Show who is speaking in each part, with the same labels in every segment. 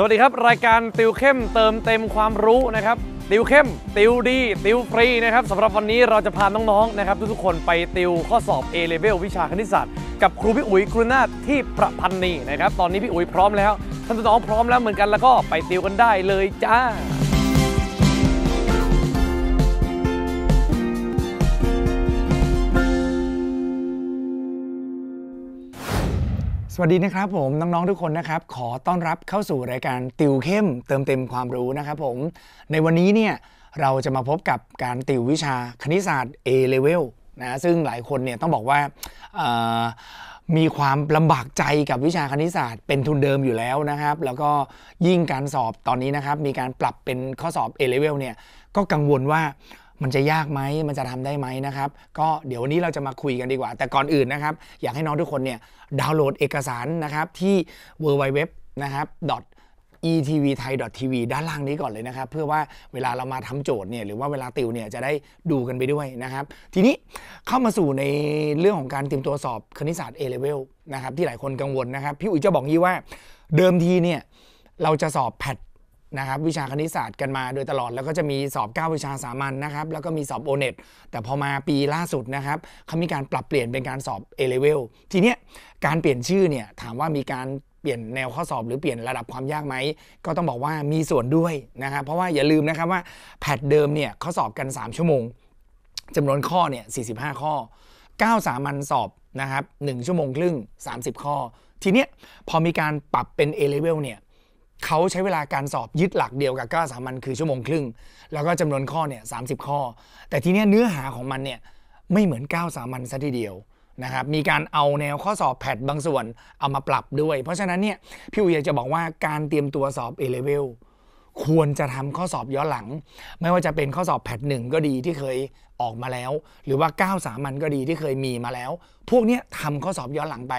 Speaker 1: สวัสดีครับ รายการติวเข้มเติมเต็มความรู้นะครับติวเข้ม ติวดีติวฟรีนะครับสำหรับวันนี้เราจะพาน้องๆนะครับทุกๆคนไปติวข้อสอบ A level วิชาคณิตศาสตร์ กับครูพี่อุ๋ยครุนาที่ประพันธ์นีนะครับตอนนี้พี่อุ๋ยพร้อมแล้วท่านน้องพร้อมแล้วเหมือนกันแล้วก็ไปติวกันได้เลยจ้าวัสดีนะครับผม น้อง ๆ ทุกคนนะครับขอต้อนรับเข้าสู่รายการติวเข้ม เติมเต็มความรู้นะครับผมในวันนี้เนี่ยเราจะมาพบกับการติววิชาคณิตศาสตร์ A level นะซึ่งหลายคนเนี่ยต้องบอกว่ามีความลำบากใจกับวิชาคณิตศาสตร์เป็นทุนเดิมอยู่แล้วนะครับแล้วก็ยิ่งการสอบตอนนี้นะครับมีการปรับเป็นข้อสอบ A level เนี่ยก็กังวลว่ามันจะยากไหม มันจะทำได้ไหมนะครับ ก็เดี๋ยววันนี้เราจะมาคุยกันดีกว่า แต่ก่อนอื่นนะครับ อยากให้น้องทุกคนเนี่ยดาวน์โหลดเอกสารนะครับที่ w w w นะครับ etvthai.tv ด้านล่างนี้ก่อนเลยนะครับ เพื่อว่าเวลาเรามาทำโจทย์เนี่ยหรือว่าเวลาติวเนี่ยจะได้ดูกันไปด้วยนะครับ ทีนี้เข้ามาสู่ในเรื่องของการเตรียมตัวสอบคณิตศาสตร์ A level นะครับที่หลายคนกังวลนะครับพี่อุ๋ยจะบอกยี่ว่า เดิมทีเนี่ยเราจะสอบแพทนะครับวิชาคณิตศาสตร์กันมาโดยตลอดแล้วก็จะมีสอบ 9 วิชาสามัญนนะครับแล้วก็มีสอบโอเน็ตแต่พอมาปีล่าสุดนะครับเขามีการปรับเปลี่ยนเป็นการสอบ A level ทีเนี้ยการเปลี่ยนชื่อเนี่ยถามว่ามีการเปลี่ยนแนวข้อสอบหรือเปลี่ยนระดับความยากไหม ก็ต้องบอกว่ามีส่วนด้วยนะครับเพราะว่าอย่าลืมนะครับว่าแพทเดิมเนี่ยข้อสอบกัน 3 ชั่วโมงจำนวนข้อเนี่ยสีข้อ 9สามัญสอบนะครับหชั่วโมงครึ่ง 30 ข้อ ทีเนี้ยพอมีการปรับเป็น A level เนี่ยเขาใช้เวลาการสอบยึดหลักเดียวกับก้าสามัญคือชั่วโมงครึ่ง แล้วก็จำนวนข้อเนี่ยสาข้อ แต่ทีเนี้ยเนื้อหาของมันเนี่ยไม่เหมือนก้าสามัญซะทีเดียวนะครับมีการเอาแนวข้อสอบแพทบางส่วนเอามาปรับด้วย เพราะฉะนั้นเนี่ยพี่อุยจะบอกว่าการเตรียมตัวสอบ A level ควรจะทำข้อสอบย้อนหลัง ไม่ว่าจะเป็นข้อสอบแพทหนึ่งก็ดีที่เคยออกมาแล้วหรือว่าก้าสามัญก็ดีที่เคยมีมาแล้วพวกเนี้ยทำข้อสอบย้อนหลังไป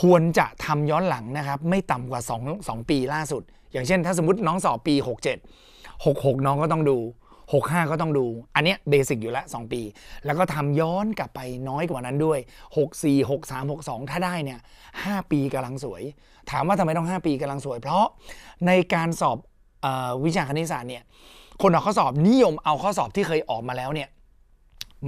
Speaker 1: ควรจะทำย้อนหลังนะครับไม่ต่ำกว่า2 2ปีล่าสุด อย่างเช่น ถ้าสมมติน้องสอบปี 67 66 น้องก็ต้องดู65ก็ต้องดู อันเนี้ยเบสิกอยู่ละ2ปี แล้วก็ทำย้อนกลับไปน้อยกว่านั้นด้วย 64 63 62 ถ้าได้เนี่ย5ปีกำลังสวย ถามว่าทำไมต้อง 5 ปีกำลังสวย เพราะในการสอบอวิชาคณิตศาสตร์เนี่ยคนออกข้อสอบนิยมเอาข้อสอบที่เคยออกมาแล้วเนี่ย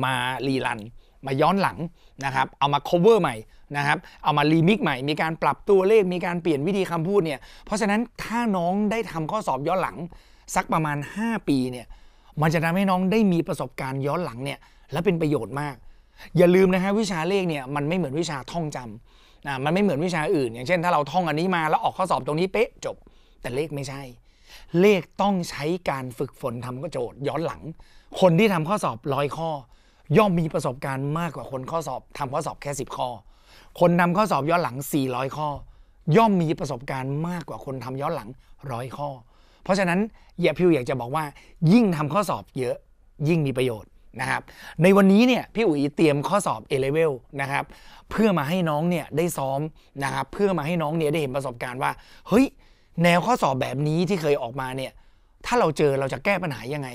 Speaker 1: มารีรันมาย้อนหลังนะครับเอามา cover ใหม่นะครับ เอามารีมิกใหม่ มีการปรับตัวเลข มีการเปลี่ยนวิธีคำพูดเนี่ย เพราะฉะนั้นถ้าน้องได้ทำข้อสอบย้อนหลังสักประมาณ 5 ปีเนี่ย มันจะทำให้น้องได้มีประสบการณ์ย้อนหลังเนี่ยและเป็นประโยชน์มาก อย่าลืมนะฮะวิชาเลขเนี่ยมันไม่เหมือนวิชาท่องจำนะ มันไม่เหมือนวิชาอื่น อย่างเช่น ถ้าเราท่องอันนี้มาแล้วออกข้อสอบตรงนี้เป๊ะจบแต่เลขไม่ใช่ เลขต้องใช้การฝึกฝนทำก็โจทย์ ย้อนหลัง คนที่ทำข้อสอบร้อยข้อ ย่อมมีประสบการณ์มากกว่าคนข้อสอบ ทำข้อสอบแค่ 10 ข้อคนทำข้อสอบย้อนหลัง 400 ข้อ ย่อมมีประสบการณ์มากกว่าคนทำย้อนหลังร้อยข้อ เพราะฉะนั้นเยพิวอยากจะบอกว่า ยิ่งทำข้อสอบเยอะ ยิ่งมีประโยชน์นะครับ ในวันนี้เนี่ย พี่อุ๋ยเตรียมข้อสอบ A-Level นะครับ เพื่อมาให้น้องเนี่ยได้ซ้อมนะครับ เพื่อมาให้น้องเนี่ยได้เห็นประสบการณ์ว่า เฮ้ย แนวข้อสอบแบบนี้ที่เคยออกมาเนี่ย ถ้าเราเจอเราจะแก้ปัญหายังไง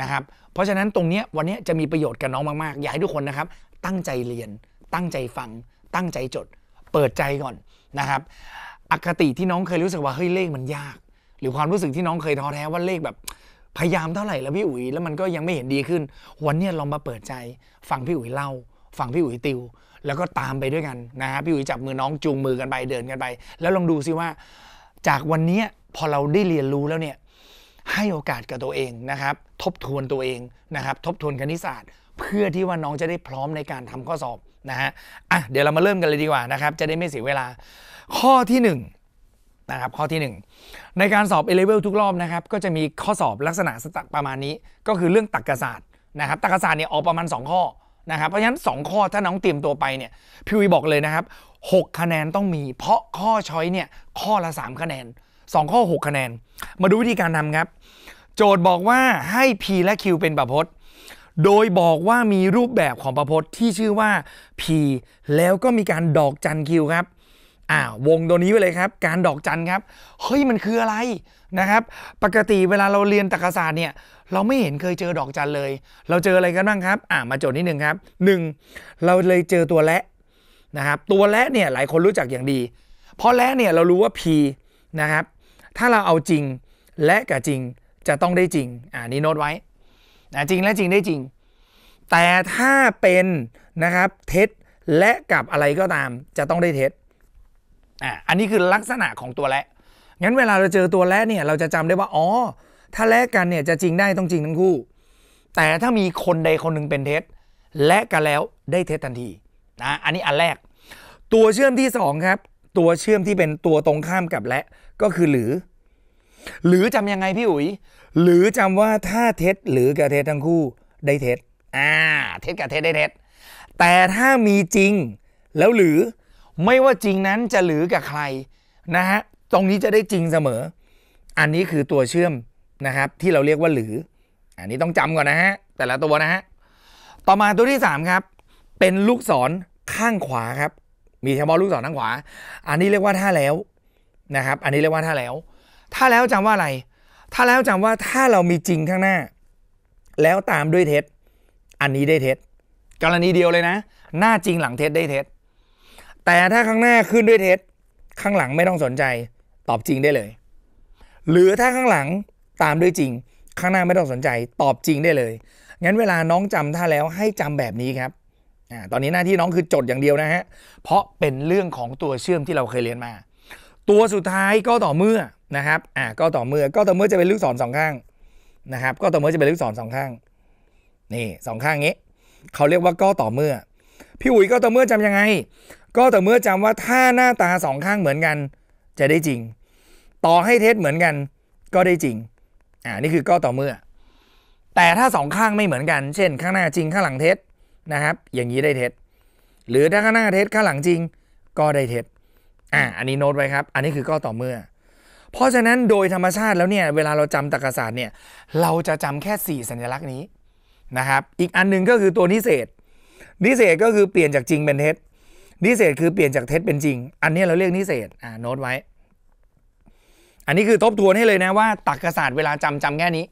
Speaker 1: นะครับ เพราะฉะนั้นตรงนี้วันนี้จะมีประโยชน์กับน้องมากๆอยากให้ทุกคนนะครับ ตั้งใจเรียน ตั้งใจฟังตั้งใจจด เปิดใจก่อนนะครับ อคติที่น้องเคยรู้สึกว่าเฮ้ยเลขมันยาก หรือความรู้สึกที่น้องเคยท้อแท้ว่าเลขแบบพยายามเท่าไหร่แล้วพี่อุ๋ยแล้วมันก็ยังไม่เห็นดีขึ้น วันนี้ลองมาเปิดใจ ฟังพี่อุ๋ยเล่า ฟังพี่อุ๋ยติว แล้วก็ตามไปด้วยกันนะฮะพี่อุ๋ยจับมือน้องจูงมือกันไปเดินกันไป แล้วลองดูซิว่า จากวันนี้พอเราได้เรียนรู้แล้วเนี่ยให้โอกาสกับตัวเองนะครับทบทวนตัวเองนะครับทบทวนคณิตศาสตร์ เพื่อที่ว่าน้องจะได้พร้อมในการทำข้อสอบนะฮะอ่ะเดี๋ยวเรามาเริ่มกันเลยดีกว่านะครับจะได้ไม่เสียเวลา ข้อที่1นนะครับข้อที่ 1 ในการสอบ A level ทุกรอบนะครับก็จะมีข้อสอบลักษณะสักประมาณนี้ก็คือเรื่องตรรกศาสตร์นะครับตรรกศาสตร์เนี่ยออกประมาณ 2 ข้อนะครับเพราะฉะนั้น 2 ข้อถ้าน้องเตรียมตัวไปเนี่ยพี่วีบอกเลยนะครับ 6 คะแนนต้องมี เพราะข้อช้อยเนี่ยข้อละ 3 คะแนน2 ข้อ6 คะแนน มาดูวิธีการทำครับ โจทย์บอกว่าให้ P และ Q เป็นประพจน์ โดยบอกว่ามีรูปแบบของประพจน์ที่ชื่อว่า P แล้วก็มีการดอกจัน Q ครับ อ่า วงตัวนี้ไปเลยครับ การดอกจันครับ เฮ้ย มันคืออะไรนะครับ ปกติเวลาเราเรียนตรรกศาสตร์เนี่ย เราไม่เห็นเคยเจอดอกจันเลย เราเจออะไรกันบ้างครับ อ่ามาโจทย์นิดหนึ่งครับ 1. เราเลยเจอตัวและนะครับ ตัวและเนี่ยหลายคนรู้จักอย่างดี เพราะและเนี่ยเรารู้ว่า p นะครับ ถ้าเราเอาจริงและกับจริงจะต้องได้จริง อ่านี้โน้ตไว้นะจริงและจริงได้จริง แต่ถ้าเป็นนะครับเท็จและกับอะไรก็ตามจะต้องได้เท็จอ่า อันนี้คือลักษณะของตัวและ งั้นเวลาเราเจอตัวและเนี่ยเราจะจำได้ว่า อ๋อ ถ้าและกันเนี่ยจะจริงได้ต้องจริงทั้งคู่ แต่ถ้ามีคนใดคนหนึ่งเป็นเท็จและกันแล้วได้เท็จทันทีนะอันนี้อันแรก ตัวเชื่อมที่2ครับตัว เชื่อมที่เป็นตัวตรงข้ามกับและก็คือหรือ หรือจำยังไงพี่อุ๋ย หรือจำว่าถ้าเท็จ หรือกับเท็จทั้งคู่ได้เท็จอ่าเท็จกับเท็จได้เท็จแต่ถ้ามีจริง แล้วหรือไม่ว่าจริงนั้นจะหรือกับใครนะฮะตรงนี้จะได้จริงเสมอ อันนี้คือตัวเชื่อมนะครับ ที่เราเรียกว่าหรือ อันนี้ต้องจำก่อนนะฮะแต่ละตัวนะฮะต่อมาตัวที่ 3 ครับ เป็นลูกศรข้างขวาครับมีเมบอลลูกศรทางขวา อันนี้เรียกว่าท่าแล้วนะครับ อันนี้เรียกว่าท่าแล้ว ท่าแล้วจำว่าอะไร ท่าแล้วจำว่าถ้าเรามีจริงข้างหน้า แล้วตามด้วยเท็จ อันนี้ได้เท็จ กรณีเดียวเลยนะ หน้าจริงหลังเท็จได้เท็จ แต่ถ้าข้างหน้าขึ้นด้วยเท็จ ข้างหลังไม่ต้องสนใจ ตอบจริงได้เลย หรือถ้าข้างหลังตามด้วยจริง ข้างหน้าไม่ต้องสนใจ ตอบจริงได้เลย งั้นเวลาน้องจำท่าแล้วให้จำแบบนี้ครับตอนนี้หน้าที่น้องคือจดอย่างเดียวนะฮะ เพราะเป็นเรื่องของตัวเชื่อมที่เราเคยเรียนมา ตัวสุดท้ายก็ต่อเมื่อนะครับ อ่า ก็ต่อเมื่อ ก็ต่อเมื่อจะเป็นลูกศรสองข้าง นะครับ ก็ต่อเมื่อจะเป็นลูกศรสองข้าง นี่สองข้างนี้เขาเรียกว่าก็ต่อเมื่อ พี่อุ๋ยก็ต่อเมื่อจํำยังไง ก็ต่อเมื่อจำว่าถ้าหน้าตาสองข้างเหมือนกัน จะได้จริง ต่อให้เทสเหมือนกันก็ได้จริง อ่า นี่คือก็ต่อเมื่อ แต่ถ้าสองข้างไม่เหมือนกัน เช่น ข้างหน้าจริง ข้างหลังเทสนะครับอย่างนี้ได้เท็จ หรือถ้าข้างหน้าเท็จข้างหลังจริงก็ได้เท็จอ่าอันนี้โน้ตไว้ครับ อันนี้คือก็ต่อเมื่อ เพราะฉะนั้นโดยธรรมชาติแล้วเนี่ยเวลาเราจำตรรกศาสตร์เนี่ยเราจะจำแค่ 4 สัญลักษณ์นี้ นะครับ อีกอันนึงก็คือตัวนิเศษนิเศษก็คือเปลี่ยนจากจริงเป็นเท็จนิเศษคือเปลี่ยนจากเท็จเป็นจริง อันนี้เราเรียกนิเศษอ่าโน้ตไว้ อันนี้คือทบทวนให้เลยนะว่า ตรรกศาสตร์เวลาจำจำแค่นี้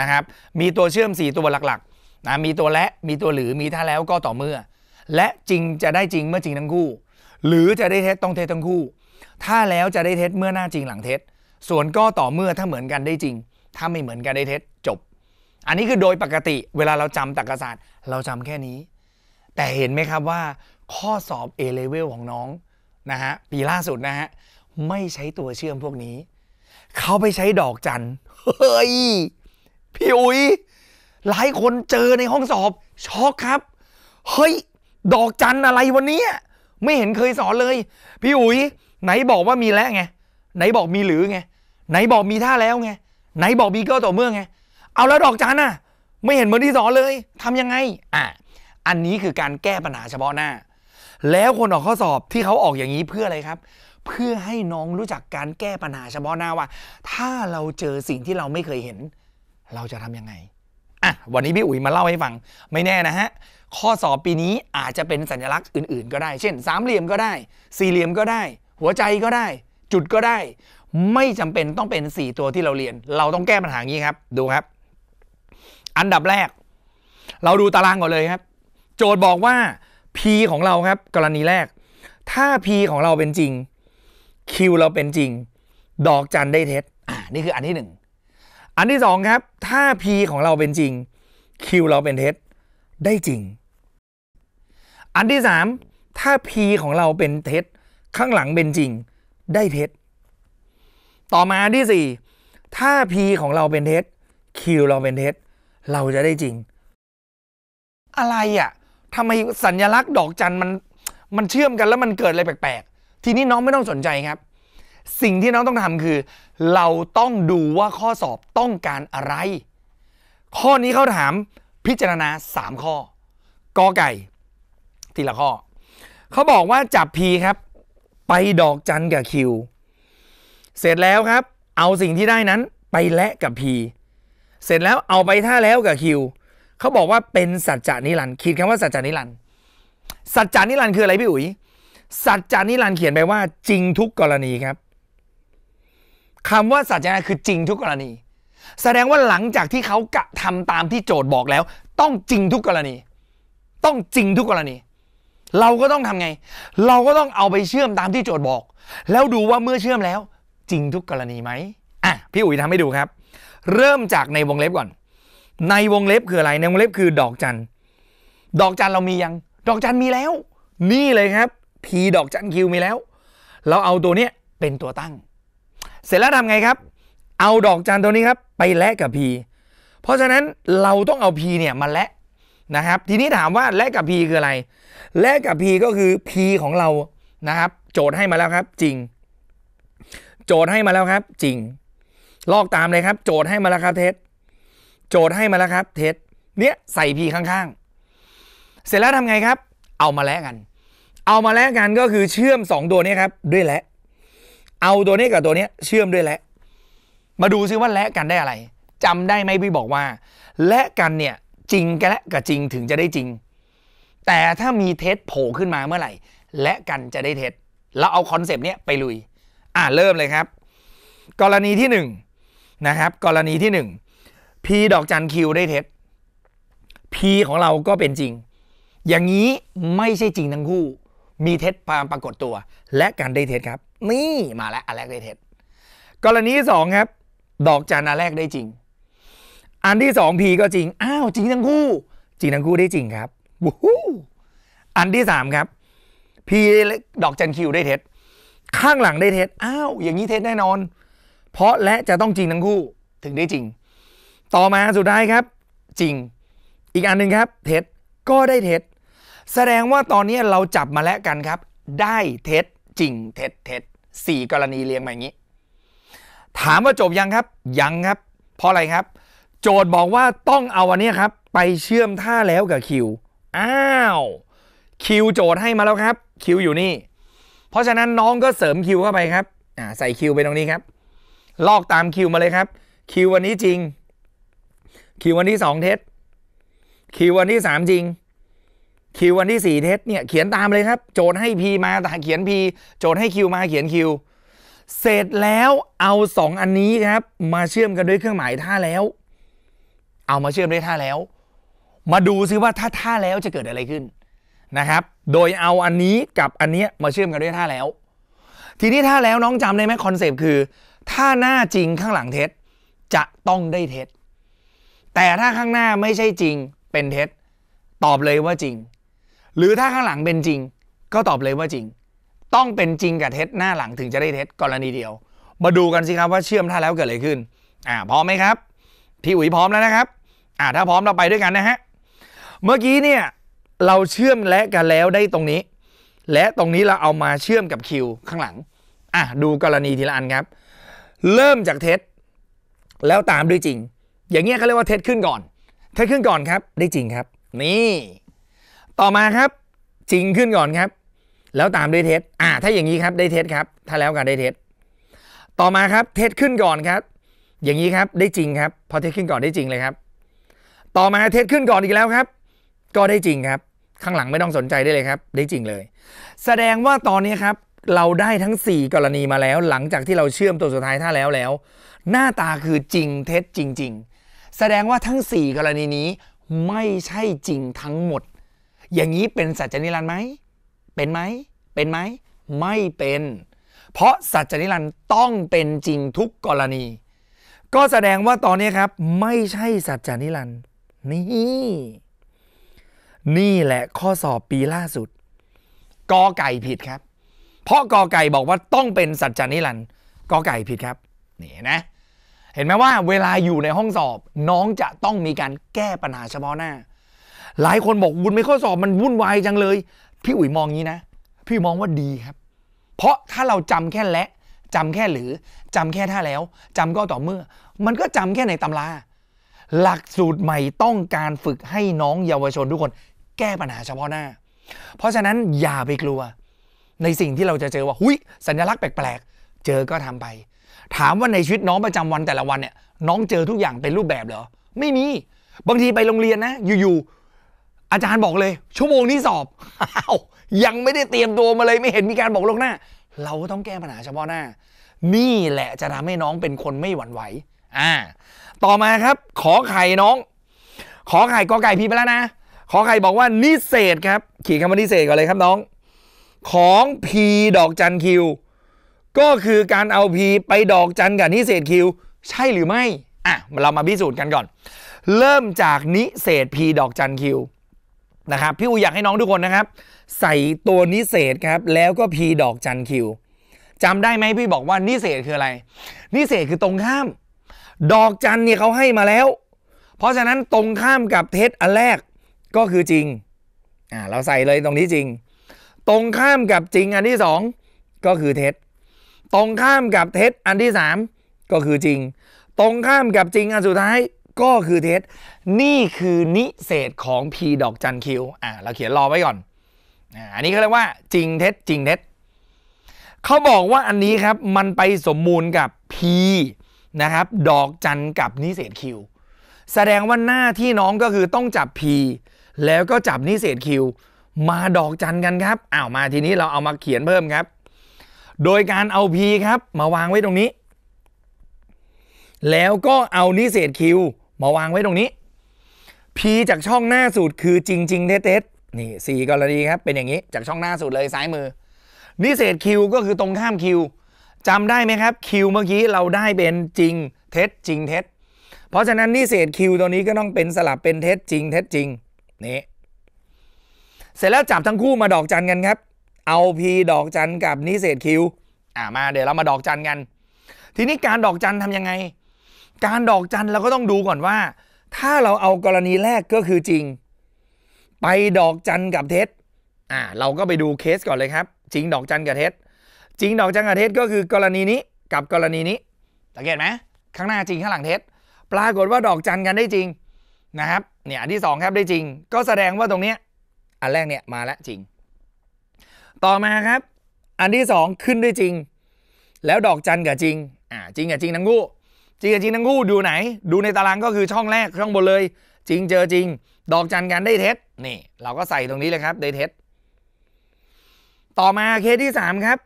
Speaker 1: นะครับมีตัวเชื่อม4ตัวหลักๆนะมีตัวและ มีตัวหรือ มีถ้าแล้วก็ต่อเมื่อ และจริงจะได้จริงเมื่อจริงทั้งคู่ หรือจะได้เท็จต้องเท็จทั้งคู่ ถ้าแล้วจะได้เท็จเมื่อหน้าจริงหลังเท็จ ส่วนก็ต่อเมื่อถ้าเหมือนกันได้จริง ถ้าไม่เหมือนกันได้เท็จจบ อันนี้คือโดยปกติเวลาเราจำตรรกศาสตร์ เราจำแค่นี้ แต่เห็นไหมครับว่า ข้อสอบ A level ของน้องนะฮะปีล่าสุดนะฮะไม่ใช้ตัวเชื่อมพวกนี้ เขาไปใช้ดอกจันเฮ้ยพี่อุ๋ยหลายคนเจอในห้องสอบ ช็อกครับ เฮ้ย ดอกจันอะไรวันนี้ไม่เห็นเคยสอนเลย พี่อุ๋ย ไหนบอกว่ามีแล้วไง ไหนบอกมีหรือไง ไหนบอกมีท่าแล้วไง ไหนบอกมีก็ต่อเมื่อไง เอาแล้วดอกจันอะไม่เห็นเหมือนที่สอนเลย ทํำยังไง อ่ะ อันนี้คือการแก้ปัญหาเฉพาะหน้า แล้วคนออกข้อสอบที่เขาออกอย่างนี้เพื่ออะไรครับ เพื่อให้น้องรู้จักการแก้ปัญหาเฉพาะหน้าว่าถ้าเราเจอสิ่งที่เราไม่เคยเห็น เราจะทํำยังไงอ่ะวันนี้พี่อุ๋ยมาเล่าให้ฟัง ไม่แน่นะฮะ ข้อสอบปีนี้อาจจะเป็นสัญลักษณ์อื่นๆก็ได้เช่น สามเหลี่ยมก็ได้ สี่เหลี่ยมก็ได้ หัวใจก็ได้ จุดก็ได้ ไม่จำเป็นต้องเป็น 4 ตัวที่เราเรียน เราต้องแก้ปัญหานี้ครับดูครับ อันดับแรก เราดูตารางก่อนเลยครับ โจทย์บอกว่า p ของเราครับกรณีแรก ถ้า p ของเราเป็นจริง q เราเป็นจริง ดอกจันได้เท็จอ่านี่คืออันที่หนึ่งอันที่สองครับ ถ้า P ของเราเป็นจริง Q เราเป็นเท็จ ได้จริง อันที่สามถ้า P ของเราเป็นเท็จข้างหลังเป็นจริง ได้เท็จ ต่อมาที่่ถ้า P ของเราเป็นเท็จ Q เราเป็นเท็จ เราจะได้จริง อะไรอะ่ะทำไมสัญลักษณ์ดอกจันมัน มันเชื่อมกันแล้วมันเกิดอะไรแปลกๆ ทีนี้น้องไม่ต้องสนใจครับสิ่งที่น้องต้องทำคือ เราต้องดูว่าข้อสอบต้องการอะไร ข้อนี้เขาถามพิจารณา 3 ข้อกอไก่ทีละข้อ เขาบอกว่าจับพีครับ ไปดอกจันกับคิวเสร็จแล้วครับ เอาสิ่งที่ได้นั้นไปและกับพี เสร็จแล้วเอาไปท่าแล้วกับคิวเขาบอกว่าเป็นสัจจานิรันต์คิดคำว่าสัจจานิรันต์สัจจานิรันต์คืออะไร พี่อุ๋ย สัจจานิรันต์เขียนไปว่าจริงทุกกรณีครับคำว่าสัจจะคือจริงทุกกรณี แสดงว่าหลังจากที่เขากระทำตามที่โจทย์บอกแล้ว ต้องจริงทุกกรณี ต้องจริงทุกกรณี เราก็ต้องทำไงเราก็ต้องเอาไปเชื่อมตามที่โจทย์บอก แล้วดูว่าเมื่อเชื่อมแล้ว จริงทุกกรณีไหมอ่ะพี่อุ๋ยทำให้ดูครับ เริ่มจากในวงเล็บก่อน ในวงเล็บคืออะไรในวงเล็บคือ ดอกจันดอกจันเรามียัง ดอกจันมีแล้ว นี่เลยครับ p ดอกจันคิวมีแล้ว เราเอาตัวเนี้ยเป็นตัวตั้งเสร็จแล้วทำไงครับ เอาดอกจันตัวนี้ครับ ไปแลกกับ p เพราะฉะนั้นเราต้องเอา p เนี่ยมาแลกนะครับ ทีนี้ถามว่าแลกกับ p คืออะไร แลกกับ p ก็คือ p ของเรานะครับ โจทย์ให้มาแล้วครับ จริง โจทย์ให้มาแล้วครับ จริง ลอกตามเลยครับ โจทย์ให้มาแล้วครับเทส โจทย์ให้มาแล้วครับ เทส เนี้ยใส่ p ข้างๆ เสร็จแล้วทำไงครับ เอามาแลกกัน เอามาแลกกันก็คือเชื่อม 2 ตัวนี้ครับ ด้วยและเอาตัวนี้กับตัวนี้เชื่อมด้วยและ มาดูซิว่าและกันได้อะไร จำได้ไหมพี่บอกว่า และกันเนี่ย จริงกันและกับจริงถึงจะได้จริง แต่ถ้ามีเท็จโผล่ขึ้นมาเมื่อไหร่ และกันจะได้เท็จเราเอาคอนเซปต์เนี้ยไปลุย อ่าเริ่มเลยครับ กรณีที่1นนะครับกรณีที่ 1 P ดอกจันคิวได้เท็จ P ของเราก็เป็นจริง อย่างนี้ไม่ใช่จริงทั้งคู่มีเท็จความปรากฏตัวและการได้เท็จครับ นี่มาแล้วอันแรกได้เท็จกรณีสองครับดอกจันอันแรกได้จริง อันที่สองพีก็จริงอ้าวจริงทั้งคู่ จริงทั้งคู่ได้จริงครับวู้อันที่สามครับพีดอกจันคิวได้เท็จข้างหลังได้เท็จอ้าว อย่างนี้เท็จแน่นอน เพราะและจะต้องจริงทั้งคู่ถึงได้จริง ต่อมาสุดท้ายครับ จริง อีกอันหนึ่งครับเท็จก็ได้เท็จแสดงว่าตอนนี้เราจับมาแล้วกันครับ ได้เท็จจริง เท็จเท็จสี่กรณีเรียงมาอย่างนี้ ถามว่าจบยังครับยังครับ เพราะอะไรครับ โจทย์บอกว่าต้องเอาอันนี้ครับไปเชื่อมท่าแล้วกับคิวอ้าว คิวโจทย์ให้มาแล้วครับคิวอยู่นี่เพราะฉะนั้นน้องก็เสริมคิวเข้าไปครับใส่คิวไปตรงนี้ครับ ลอกตามคิวมาเลยครับคิววันนี้จริงคิววันที่2เท็จคิววันที่3จริงคิววันที่4เทสเนี่ยเขียนตามเลยครับ โจทย์ให้ P มาเขียน P โจทย์ให้ Q มาเขียน Q เสร็จแล้วเอา 2 อันนี้ครับ มาเชื่อมกันด้วยเครื่องหมายท่าแล้ว เอามาเชื่อมด้วยท่าแล้ว มาดูซิว่าถ้าท่าแล้วจะเกิดอะไรขึ้นนะครับ โดยเอาอันนี้กับอันนี้มาเชื่อมกันด้วยท่าแล้ว ทีนี้ท่าแล้วน้องจำได้ไหมคอนเซปต์คือ ถ้าหน้าจริงข้างหลังเท็จจะต้องได้เท็จแต่ถ้าข้างหน้าไม่ใช่จริงเป็นเท็จตอบเลยว่าจริงหรือถ้าข้างหลังเป็นจริง ก็ตอบเลยว่าจริง ต้องเป็นจริงกับเท็จหน้าหลังถึงจะได้เท็จกรณีเดียว มาดูกันสิครับว่าเชื่อมท่าแล้วเกิดอะไรขึ้น อ่าพร้อมไหมครับพี่อุ๋ยพร้อมแล้วนะครับอ่าถ้าพร้อมเราไปด้วยกันนะฮะเมื่อกี้เนี่ย เราเชื่อมและกันแล้วได้ตรงนี้ และตรงนี้เราเอามาเชื่อมกับคิวข้างหลังอ่ะดูกรณีทีละอันครับ เริ่มจากเท็จแล้วตามด้วยจริง อย่างเงี้ยเขาเรียกว่าเท็จขึ้นก่อน เท็จขึ้นก่อนครับ ได้จริงครับ นี่ต่อมาครับ จริงขึ้นก่อนครับ แล้วตามด้วยเทสอ่าถ้าอย่างนี้ครับได้เทสครับ ถ้าแล้วกันได้เทสต่อมาครับเทสขึ้นก่อนครับ อย่างนี้ครับได้จริงครับพอเทสขึ้นก่อนได้จริงเลยครับ ต่อมาเทสขึ้นก่อนอีกแล้วครับ ก็ได้จริงครับ ข้างหลังไม่ต้องสนใจได้เลยครับ ได้จริงเลย แสดงว่าตอนนี้ครับ เราได้ทั้ง 4 กรณีมาแล้ว หลังจากที่เราเชื่อมตัวสุดท้ายถ้าแล้วแล้ว หน้าตาคือจริงเท็จจริง ๆ แสดงว่าทั้ง 4 กรณีนี้ไม่ใช่จริงทั้งหมดอย่างนี้เป็นสัจจนิรันดร์ไหมเป็นไหม เป็นไหม ไม่เป็น เพราะสัจจนิรันดร์ต้องเป็นจริงทุกกรณี ก็แสดงว่าตอนนี้ครับ ไม่ใช่สัจจนิรันดร์นี่ นี่แหละข้อสอบปีล่าสุดกอไก่ผิดครับ เพราะกอไก่บอกว่าต้องเป็นสัจจนิรันด์กอไก่ผิดครับ นี่นะ เห็นไหมว่าเวลาอยู่ในห้องสอบน้องจะต้องมีการแก้ปัญหาเฉพาะหน้าหลายคนบอกวุ่นไม่ข้อสอบมันวุ่นวายจังเลย พี่อุ๋ยมองงี้นะ พี่มองว่าดีครับ เพราะถ้าเราจำแค่และ จำแค่หรือจำแค่ถ้าแล้ว จำก็ต่อเมื่อ มันก็จำแค่ในตำรา หลักสูตรใหม่ต้องการฝึกให้น้องเยาวชนทุกคนแก้ปัญหาเฉพาะหน้า เพราะฉะนั้นอย่าไปกลัว ในสิ่งที่เราจะเจอว่าหุยสัญลักษณ์แปลกๆ เจอก็ทำไป ถามว่าในชีวิตน้องประจำวันแต่ละวันเนี่ยน้องเจอทุกอย่างเป็นรูปแบบเหรอ ไม่มีบางทีไปโรงเรียนนะ อยู่ๆอาจารย์บอกเลย ชั่วโมงนี้สอบอยังไม่ได้เตรียมตัวมาเลยไม่เห็นมีการบอกลงหน้า เราก็ต้องแก้ปัญหาเฉพาะหน้า นี่แหละจะทำให้น้องเป็นคนไม่หวั่นไหวอ่าต่อมาครับขอไข่น้อง ขอไข่กอไก่พีไปแล้วนะขอไข่บอกว่านิเศษครับขีดคำว่านิเศษก่อนเลยครับน้อง ของพีดอกจันคิวก็คือการเอาพีไปดอกจันกับนิเศษคิว ใช่หรือไม่อ่ะเรามาพิสูจน์กันก่อน เริ่มจากนิเศษพีดอกจันคิวนะครับพี่อูอยากให้น้องทุกคนนะครับ ใส่ตัวนิเศษครับ แล้วก็พีดอกจันคิวจำได้ไหมพี่บอกว่านิเศษคืออะไร นิเศษคือตรงข้าม ดอกจันเนี่ยเขาให้มาแล้ว เพราะฉะนั้นตรงข้ามกับเท็อันแรกก็คือจริงอ่าเราใส่เลยตรงนี้จริง ตรงข้ามกับจริงอันที่สองก็คือเท็ตรงข้ามกับเท็อันที่สามก็คือจริง ตรงข้ามกับจริงอันสุดท้ายก็คือเท็จนี่คือนิเศษของ P ดอกจันคิวอ่าเราเขียนรอไว้ก่อนอ่าอันนี้เขาเรียกว่าจริงเท็จจริงเท็จเขาบอกว่าอันนี้ครับมันไปสมมูลกับ P นะครับดอกจันกับนิเศษคิวแสดงว่าหน้าที่น้องก็คือต้องจับ P แล้วก็จับนิเศษคิวมาดอกจันกันครับอ้าวมาทีนี้เราเอามาเขียนเพิ่มครับ โดยการเอา P ครับ มาวางไว้ตรงนี้ แล้วก็เอานิเศษคิวมาวางไว้ตรงนี้ P จากช่องหน้าสุดคือจริง ๆ เท็จๆนี่4กรณีครับเป็นอย่างนี้จากช่องหน้าสุดเลยซ้ายมือ นิเศษ Q ก็คือตรงข้าม Q จำได้ไหมครับ Q เมื่อกี้เราได้เป็นจริงเท็จจริงเท็จเพราะฉะนั้นนิเศษ Q ตัวนี้ก็ต้องเป็นสลับเป็นเท็จจริงเท็จจริงนี่เสร็จแล้วจับทั้งคู่มาดอกจันกันครับ เอา P ดอกจันกับนิเศษ Q อ่ามาเดี๋ยวเรามาดอกจันกัน ทีนี้การดอกจันทำยังไงการดอกจันเราก็ต้องดูก่อนว่า ถ้าเราเอากรณีแรกก็คือจริง ไปดอกจันกับเท็จอ่าเราก็ไปดูเคสก่อนเลยครับ จริงดอกจันกับเท็จจริงดอกจันกับเท็จก็คือกรณีนี้กับกรณีนี้สังเกตไหมข้างหน้าจริงข้างหลังเท็จปรากฏว่าดอกจันกันได้จริงนะครับเนี่ยอันที่2ครับได้จริงก็แสดงว่าตรงเนี้ยอันแรกเนี่ยมาแล้วจริง ต่อมาครับ อันที่ 2 ขึ้นได้จริง แล้วดอกจันกับจริงอ่าจริงกับจริงทั้งคู่จริงกับจริงทั้งคู่ดูไหนดูในตารางก็คือช่องแรกช่องบนเลย จริงเจอจริง ดอกจันกันได้เท็จนี่เราก็ใส่ตรงนี้เลยครับได้เท็จต่อมาเคสที่3ครับ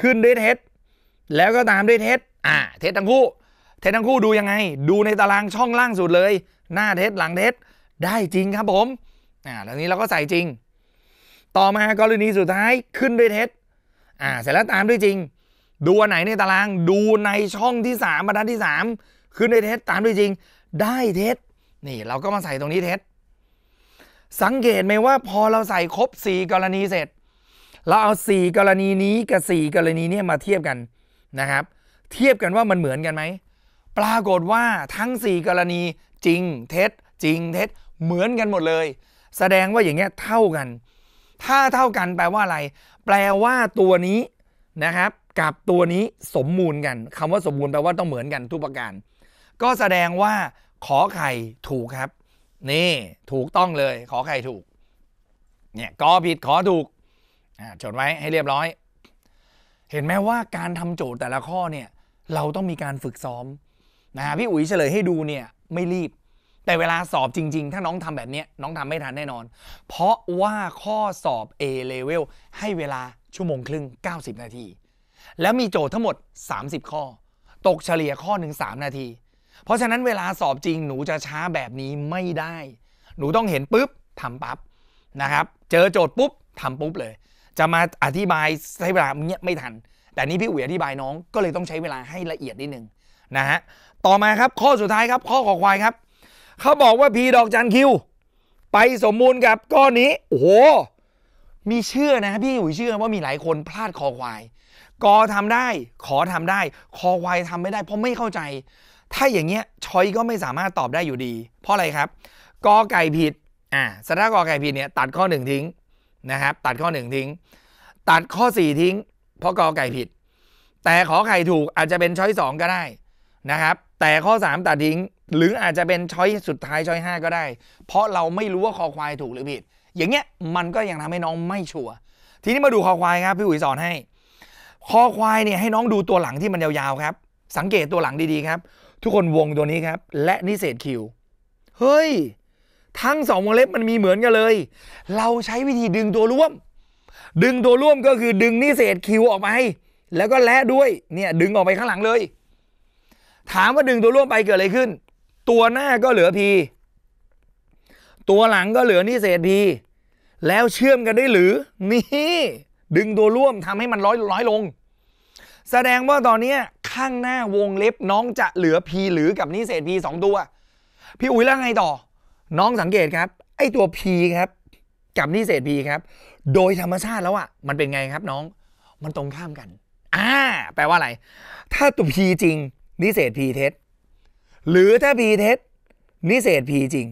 Speaker 1: ขึ้นได้เท็จแล้วก็ตามได้เท็จอ่าเท็จทั้งคู่ เท็จทั้งคู่ดูยังไง ดูในตารางช่องล่างสุดเลย หน้าเท็จหลังเท็จได้จริงครับผมอ่าตรงนี้เราก็ใส่จริง ต่อมากรณีสุดท้ายขึ้นด้วยเท็จอ่าเสร็จแล้วตามด้วยจริงดูอันไหนในตาราง ดูในช่องที่ 3บรรทัดที่ 3 คือในเทสตามด้วยจริง ได้เทสนี่ เราก็มาใส่ตรงนี้เทสสังเกตไหมว่า พอเราใส่ครบ 4กรณีเสร็จ เราเอา 4กรณีนี้กับ 4 กรณีนี้มาเทียบกันนะครับ เทียบกันว่ามันเหมือนกันไหม ปรากฏว่าทั้ง 4กรณี จริง เท็จจริง เท็จเหมือนกันหมดเลย แสดงว่าอย่างเงี้ยเท่ากัน ถ้าเท่ากัน แปลว่าอะไร แปลว่าตัวนี้นะครับกับตัวนี้สมมูลกันคำว่าสมมูลแปลว่าต้องเหมือนกันทุกประการ ก็แสดงว่าขอไข่ถูกครับ นี่ ถูกต้องเลยขอไข่ถูกเนี่ยกอผิดขอถูกจดไว้ให้เรียบร้อย เห็นไหมว่าการทำโจทย์แต่ละข้อเนี่ยเราต้องมีการฝึกซ้อมนะพี่อุ๋ยเฉลยให้ดูเนี่ยไม่รีบ แต่เวลาสอบจริง ๆ ถ้าน้องทำแบบนี้น้องทำไม่ทันแน่นอน เพราะว่าข้อสอบ A level ให้เวลาชั่วโมงครึ่ง90 นาทีแล้วมีโจทย์ทั้งหมด 30 ข้อ ตกเฉลี่ยข้อหนึ่ง3นาที เพราะฉะนั้นเวลาสอบจริงหนูจะช้าแบบนี้ไม่ได้ หนูต้องเห็นปุ๊บทำปั๊บนะครับ เจอโจทย์ปุ๊บทำปุ๊บเลย จะมาอธิบายใช้เวลาเนี้ยไม่ทัน แต่นี้พี่อุ๋ยอธิบายน้องก็เลยต้องใช้เวลาให้ละเอียดนิดนึงนะฮะ ต่อมาครับข้อสุดท้ายครับ ข้อขอควายครับ เขาบอกว่าพีดอกจันคิว ไปสมมูลกับก้อนนี้ โอ้โหมีเชื่อนะพี่อุ๋ยเชื่อว่ามีหลายคนพลาดคอควายกอทำได้ขอทำได้ คอควาย ทำไม่ได้เพราะไม่เข้าใจ ถ้าอย่างเงี้ยชอยก็ไม่สามารถตอบได้อยู่ดี เพราะอะไรครับกอไก่ผิดอ่าสระกอไก่ผิดเนี่ยตัดข้อ1ทิ้งนะครับตัดข้อ 1 ทิ้ง ตัดข้อ 4 ทิ้ง เพราะกอไก่ผิด แต่ขอไข่ถูกอาจจะเป็นช้อยสองก็ได้นะครับ แต่ข้อ 3 ตัดทิ้ง หรืออาจจะเป็นช้อยสุดท้ายช้อย5ก็ได้ เพราะเราไม่รู้ว่าคอควายถูกหรือผิด อย่างเงี้ยมันก็ยังทำให้น้องไม่ชัวร์ทีนี้มาดูคอควายครับพี่อุ๋ยสอนให้คอควายเนี่ยให้น้องดูตัวหลังที่มันยาวๆ ครับ สังเกตตัวหลังดีๆ ครับ ทุกคนวงตัวนี้ครับ และนิเศษคิว เฮ้ย ทั้งสองวงเล็บมันมีเหมือนกันเลย เราใช้วิธีดึงตัวร่วม ดึงตัวร่วมก็คือดึงนิเศษคิวออกไปแล้วก็แลด้วย เนี่ยดึงออกไปข้างหลังเลย ถามว่าดึงตัวร่วมไปเกิดอะไรขึ้น ตัวหน้าก็เหลือพีตัวหลังก็เหลือนิเศษพีแล้วเชื่อมกันได้หรือ นี่ดึงตัวร่วมทำให้มันร้อยร้อยลง แสดงว่าตอนนี้ข้างหน้าวงเล็บน้องจะเหลือ P หรือกับนี่เศษ P 2ตัว พี่อุ๋ยแล้วไงต่อ น้องสังเกตครับ ไอตัว P ครับ กับนี่เศษ P ครับ โดยธรรมชาติแล้วอะ่ะ มันเป็นไงครับน้อง มันตรงข้ามกัน อ่า แปลว่าอะไร ถ้าตัว P จริง นิเศษ P เท็จหรือถ้า P เท็จนิเศษ P จริง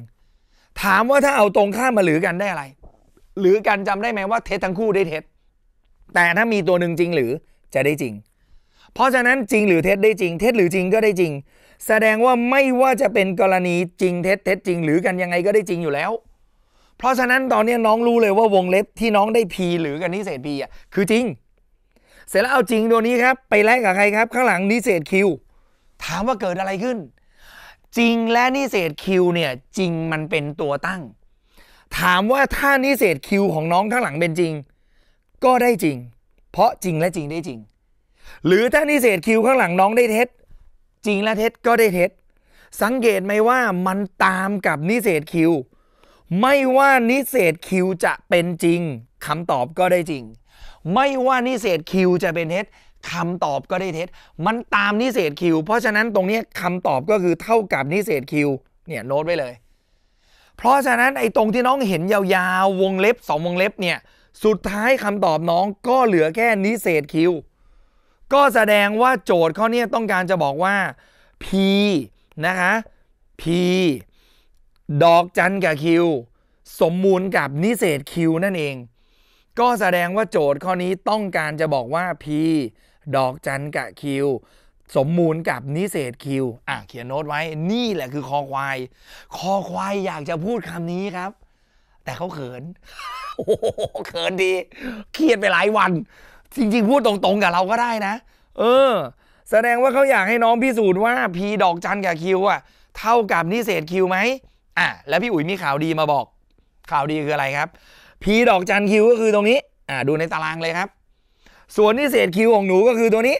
Speaker 1: ถามว่าถ้าเอาตรงข้ามมาหรือกันได้อะไร หรือกันจำได้ไหมว่าเท็จทั้งคู่ได้เท็จแต่ถ้ามีตัวหนึ่งจริงหรือจะได้จริง เพราะฉะนั้นจริงหรือเท็จได้จริงเท็จหรือจริงก็ได้จริง แสดงว่าไม่ว่าจะเป็นกรณีจริงเท็จเท็จจริง หรือกันยังไงก็ได้จริงอยู่แล้ว เพราะฉะนั้นตอนนี้น้องรู้เลยว่าวงเล็บที่น้องได้ P หรือกันนิเศษ P อ่ะคือจริง เสร็จแล้วเอาจริงตัวนี้ครับไปแลกกับใครครับ ข้างหลังนิเศษ Q ถามว่าเกิดอะไรขึ้น จริงและนิเศษ Q เนี่ยจริงมันเป็นตัวตั้ง ถามว่าถ้านิเศษ Q ของน้องข้างหลังเป็นจริงก็ได้จริง เพราะจริงและจริงได้จริง หรือถ้านิเศษคิวข้างหลังน้องได้เท็จจริงและเท็จก็ได้เท็จสังเกตไหมว่ามันตามกับนิเศษคิวไม่ว่านิเศษคิวจะเป็นจริงคำตอบก็ได้จริง ไม่ว่านิเศษคิวจะเป็นเท็จคำตอบก็ได้เท็จมันตามนิเศษคิวเพราะฉะนั้นตรงนี้คำตอบก็คือเท่ากับนิเศษคิวเนี่ยโน้ตไว้เลยเพราะฉะนั้นไอ้ตรงที่น้องเห็นยาวๆวงเล็บ2วงเล็บเนี่ยสุดท้ายคำตอบน้องก็เหลือแค่นิเศษคิว ก็แสดงว่าโจทย์ข้อนี้ต้องการจะบอกว่า p นะคะ p ดอกจันกับคิวสมมูลกับนิเศษคิวนั่นเอง ก็แสดงว่าโจทย์ข้อนี้ต้องการจะบอกว่า p ดอกจันกับคิวสมมูลกับนิเศษคิวอ่ะ เขียนโน้ตไว้ นี่แหละคือคอควาย คอควายอยากจะพูดคำนี้ครับ แต่เขาเขินโอ้โหเขินดี เครียดไปหลายวัน จริงๆ พูดตรงๆ กับเราก็ได้นะ เออ แสดงว่าเขาอยากให้น้องพิสูจน์ว่า พีดอกจันกับคิวอ่ะ เท่ากับนิเศษคิวไหมอ่ะ แล้วพี่อุ๋ยมีข่าวดีมาบอก ข่าวดีคืออะไรครับ พีดอกจันคิวก็คือตรงนี้ อ่ะ ดูในตารางเลยครับ ส่วนนิเศษคิวของหนูก็คือตัวนี้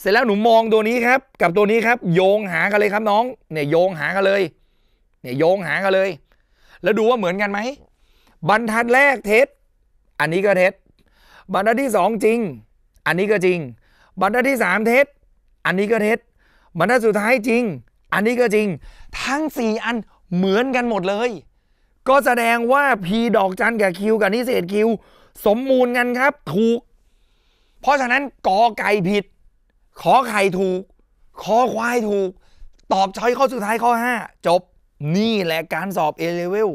Speaker 1: เสร็จแล้วหนูมองตัวนี้ครับ กับตัวนี้ครับ โยงหากันเลยครับน้อง เนี่ยโยงหากันเลย เนี่ยโยงหากันเลย แล้วดูว่าเหมือนกันไหมบรรทัดแรกเท็จ อันนี้ก็เท็จ บรรทัดที่สองจริง อันนี้ก็จริง บรรทัดที่สามเท็จอันนี้ก็เท็จ บรรทัดสุดท้ายจริง อันนี้ก็จริงทั้งสี่อันเหมือนกันหมดเลย ก็แสดงว่า P ดอกจันกับ Q กับนิเศษ Q สมมูลกันครับถูก เพราะฉะนั้นกอไก่ผิด ขอไข่ถูก ขอควายถูก ตอบช้อยข้อสุดท้ายข้อ 5 จบนี่แหละการสอบ A-Level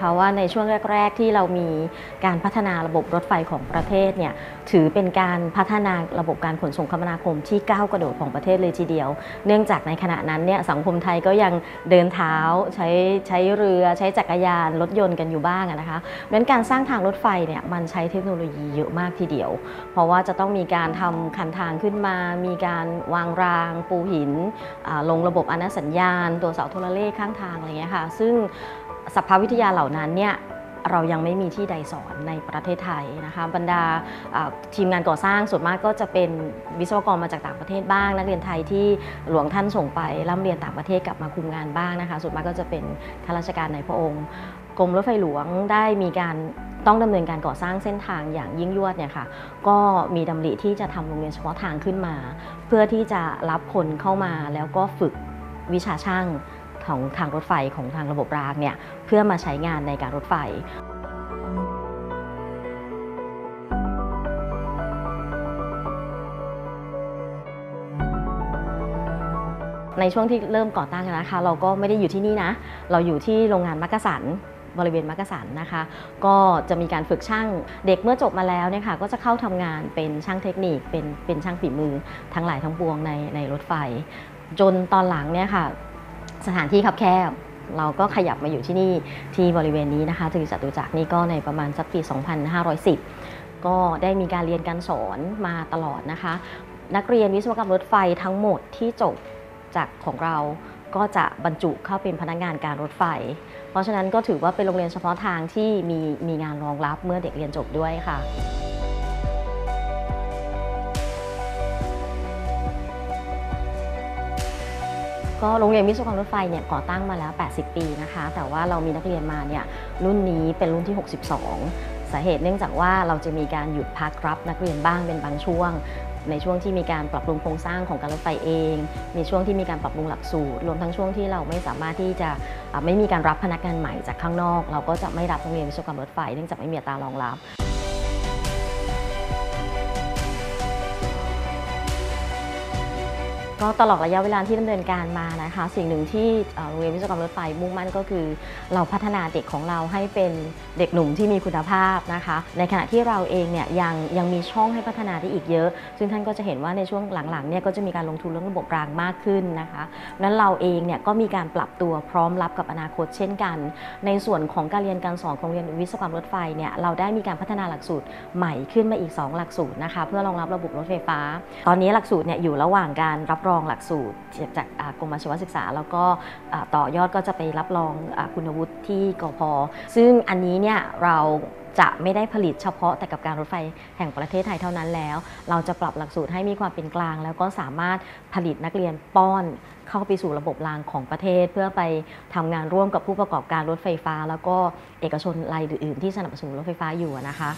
Speaker 2: คะว่าในช่วงแรก ๆ ที่เรามีการพัฒนาระบบรถไฟของประเทศเนี่ยถือเป็นการพัฒนาระบบการขนส่งคมนาคมที่ก้าวกระโดดของประเทศเลยทีเดียว เนื่องจากในขณะนั้นเนี่ยสังคมไทยก็ยังเดินเท้าใช้ใช้เรือใช้จักรยานรถยนต์กันอยู่บ้างนะคะดังนั้นการสร้างทางรถไฟเนี่ยมันใช้เทคโนโลยีเยอะมากทีเดียว เพราะว่าจะต้องมีการทำคันทางขึ้นมา มีการวางรางปูหินลงระบบอนุสัญญาณตัวเสาโทรเลขข้างทางอะไรเงี้ยค่ะซึ่งสภาวิทยาเหล่านั้นเนี่ยเรายังไม่มีที่ใดสอนในประเทศไทยนะคะบรรดาทีมงานก่อสร้างส่วนมากก็จะเป็นวิศวกรมาจากต่างประเทศบ้าง นักเรียนไทยที่หลวงท่านส่งไปร่ำเรียนต่างประเทศกลับมาคุมงานบ้างนะคะส่วนมากก็จะเป็นข้าราชการในพระองค์กรมรถไฟหลวงได้มีการต้องดำเนินการก่อสร้างเส้นทางอย่างยิ่งยวดเนี่ยค่ะก็มีดำริที่จะทำโรงเรียนเฉพาะทางขึ้นมา เพื่อที่จะรับคนเข้ามาแล้วก็ฝึกวิชาช่างของทางรถไฟของทางระบบรางเนี่ยเพื่อมาใช้งานในการรถไฟ ในช่วงที่เริ่มก่อตั้งนะคะ เราก็ไม่ได้อยู่ที่นี่นะ เราอยู่ที่โรงงานมักกะสันบริเวณมักกะสันนะคะ ก็จะมีการฝึกช่างเด็กเมื่อจบมาแล้วเนี่ยค่ะ ก็จะเข้าทำงานเป็นช่างเทคนิคเป็นเป็นช่างฝีมือ ทั้งหลายทั้งปวงในในรถไฟ จนตอนหลังเนี่ยค่ะสถานที่คับแคบ เราก็ขยับมาอยู่ที่นี่ที่บริเวณนี้นะคะถึงจตุจักรนี่ก็ในประมาณสักปี 2510 ก็ได้มีการเรียนการสอนมาตลอดนะคะ นักเรียนวิศวกรรมรถไฟทั้งหมดที่จบจากของเรา ก็จะบรรจุเข้าเป็นพนักงานการรถไฟ เพราะฉะนั้นก็ถือว่าเป็นโรงเรียนเฉพาะทางที่มีมีงานรองรับเมื่อเด็กเรียนจบด้วยค่ะก็โรงเรียนวิศวกรรมรถไฟเนี่ยก่อตั้งมาแล้ว 80 ปีนะคะ แต่ว่าเรามีนักเรียนมาเนี่ยรุ่นนี้เป็นรุ่นที่ 62สาเหตุเนื่องจากว่าเราจะมีการหยุดพักรับ นักเรียนบ้างเป็นบางช่วง ในช่วงที่มีการปรับปรุงโครงสร้างของการรถไฟเองมีช่วงที่มีการปรับปรุงหลักสูตร รวมทั้งช่วงที่เราไม่สามารถที่จะไม่มีการรับพนักงานใหม่จากข้างนอก เราก็จะไม่รับโรงเรียนวิศวกรรมรถไฟเนื่องจากไม่มีตารองรับก็ตลอดระยะเวลาที่ดำเนินการมานะคะสิ่งหนึ่งที่โรงเรียนวิศวกรรมรถไฟมุ่งมั่นก็คือ เราพัฒนาเด็กของเราให้เป็นเด็กหนุ่มที่มีคุณภาพนะคะ ในขณะที่เราเองเนี่ยยังยังมีช่องให้พัฒนาได้อีกเยอะ ซึ่งท่านก็จะเห็นว่าในช่วงหลังๆเนี่ยก็จะมีการลงทุนเรื่องระบบรางมากขึ้นนะคะนั้นเราเองเนี่ยก็มีการปรับตัวพร้อมรับกับอนาคตเช่นกัน ในส่วนของการเรียนการสอนของเรียนวิศวกรรมรถไฟเนี่ยเราได้มีการพัฒนาหลักสูตรใหม่ขึ้นมาอีก 2 หลักสูตรนะคะเพื่อรองรับระบบรถไฟฟ้า ตอนนี้หลักสูตรเนี่ยอยู่ระหว่างการรับรองหลักสูตรจากกรมอาชีวศึกษา แล้วก็ต่อยอดก็จะไปรับรองคุณวุฒิที่กพซึ่งอันนี้เนี่ยเราจะไม่ได้ผลิตเฉพาะแต่กับการรถไฟแห่งประเทศไทยเท่านั้นแล้ว เราจะปรับหลักสูตรให้มีความเป็นกลาง แล้วก็สามารถผลิตนักเรียนป้อนเข้าไปสู่ระบบรางของประเทศ เพื่อไปทำงานร่วมกับผู้ประกอบการรถไฟฟ้า แล้วก็เอกชนรายอื่นๆที่สนับสนุนรถไฟฟ้าอยู่นะคะ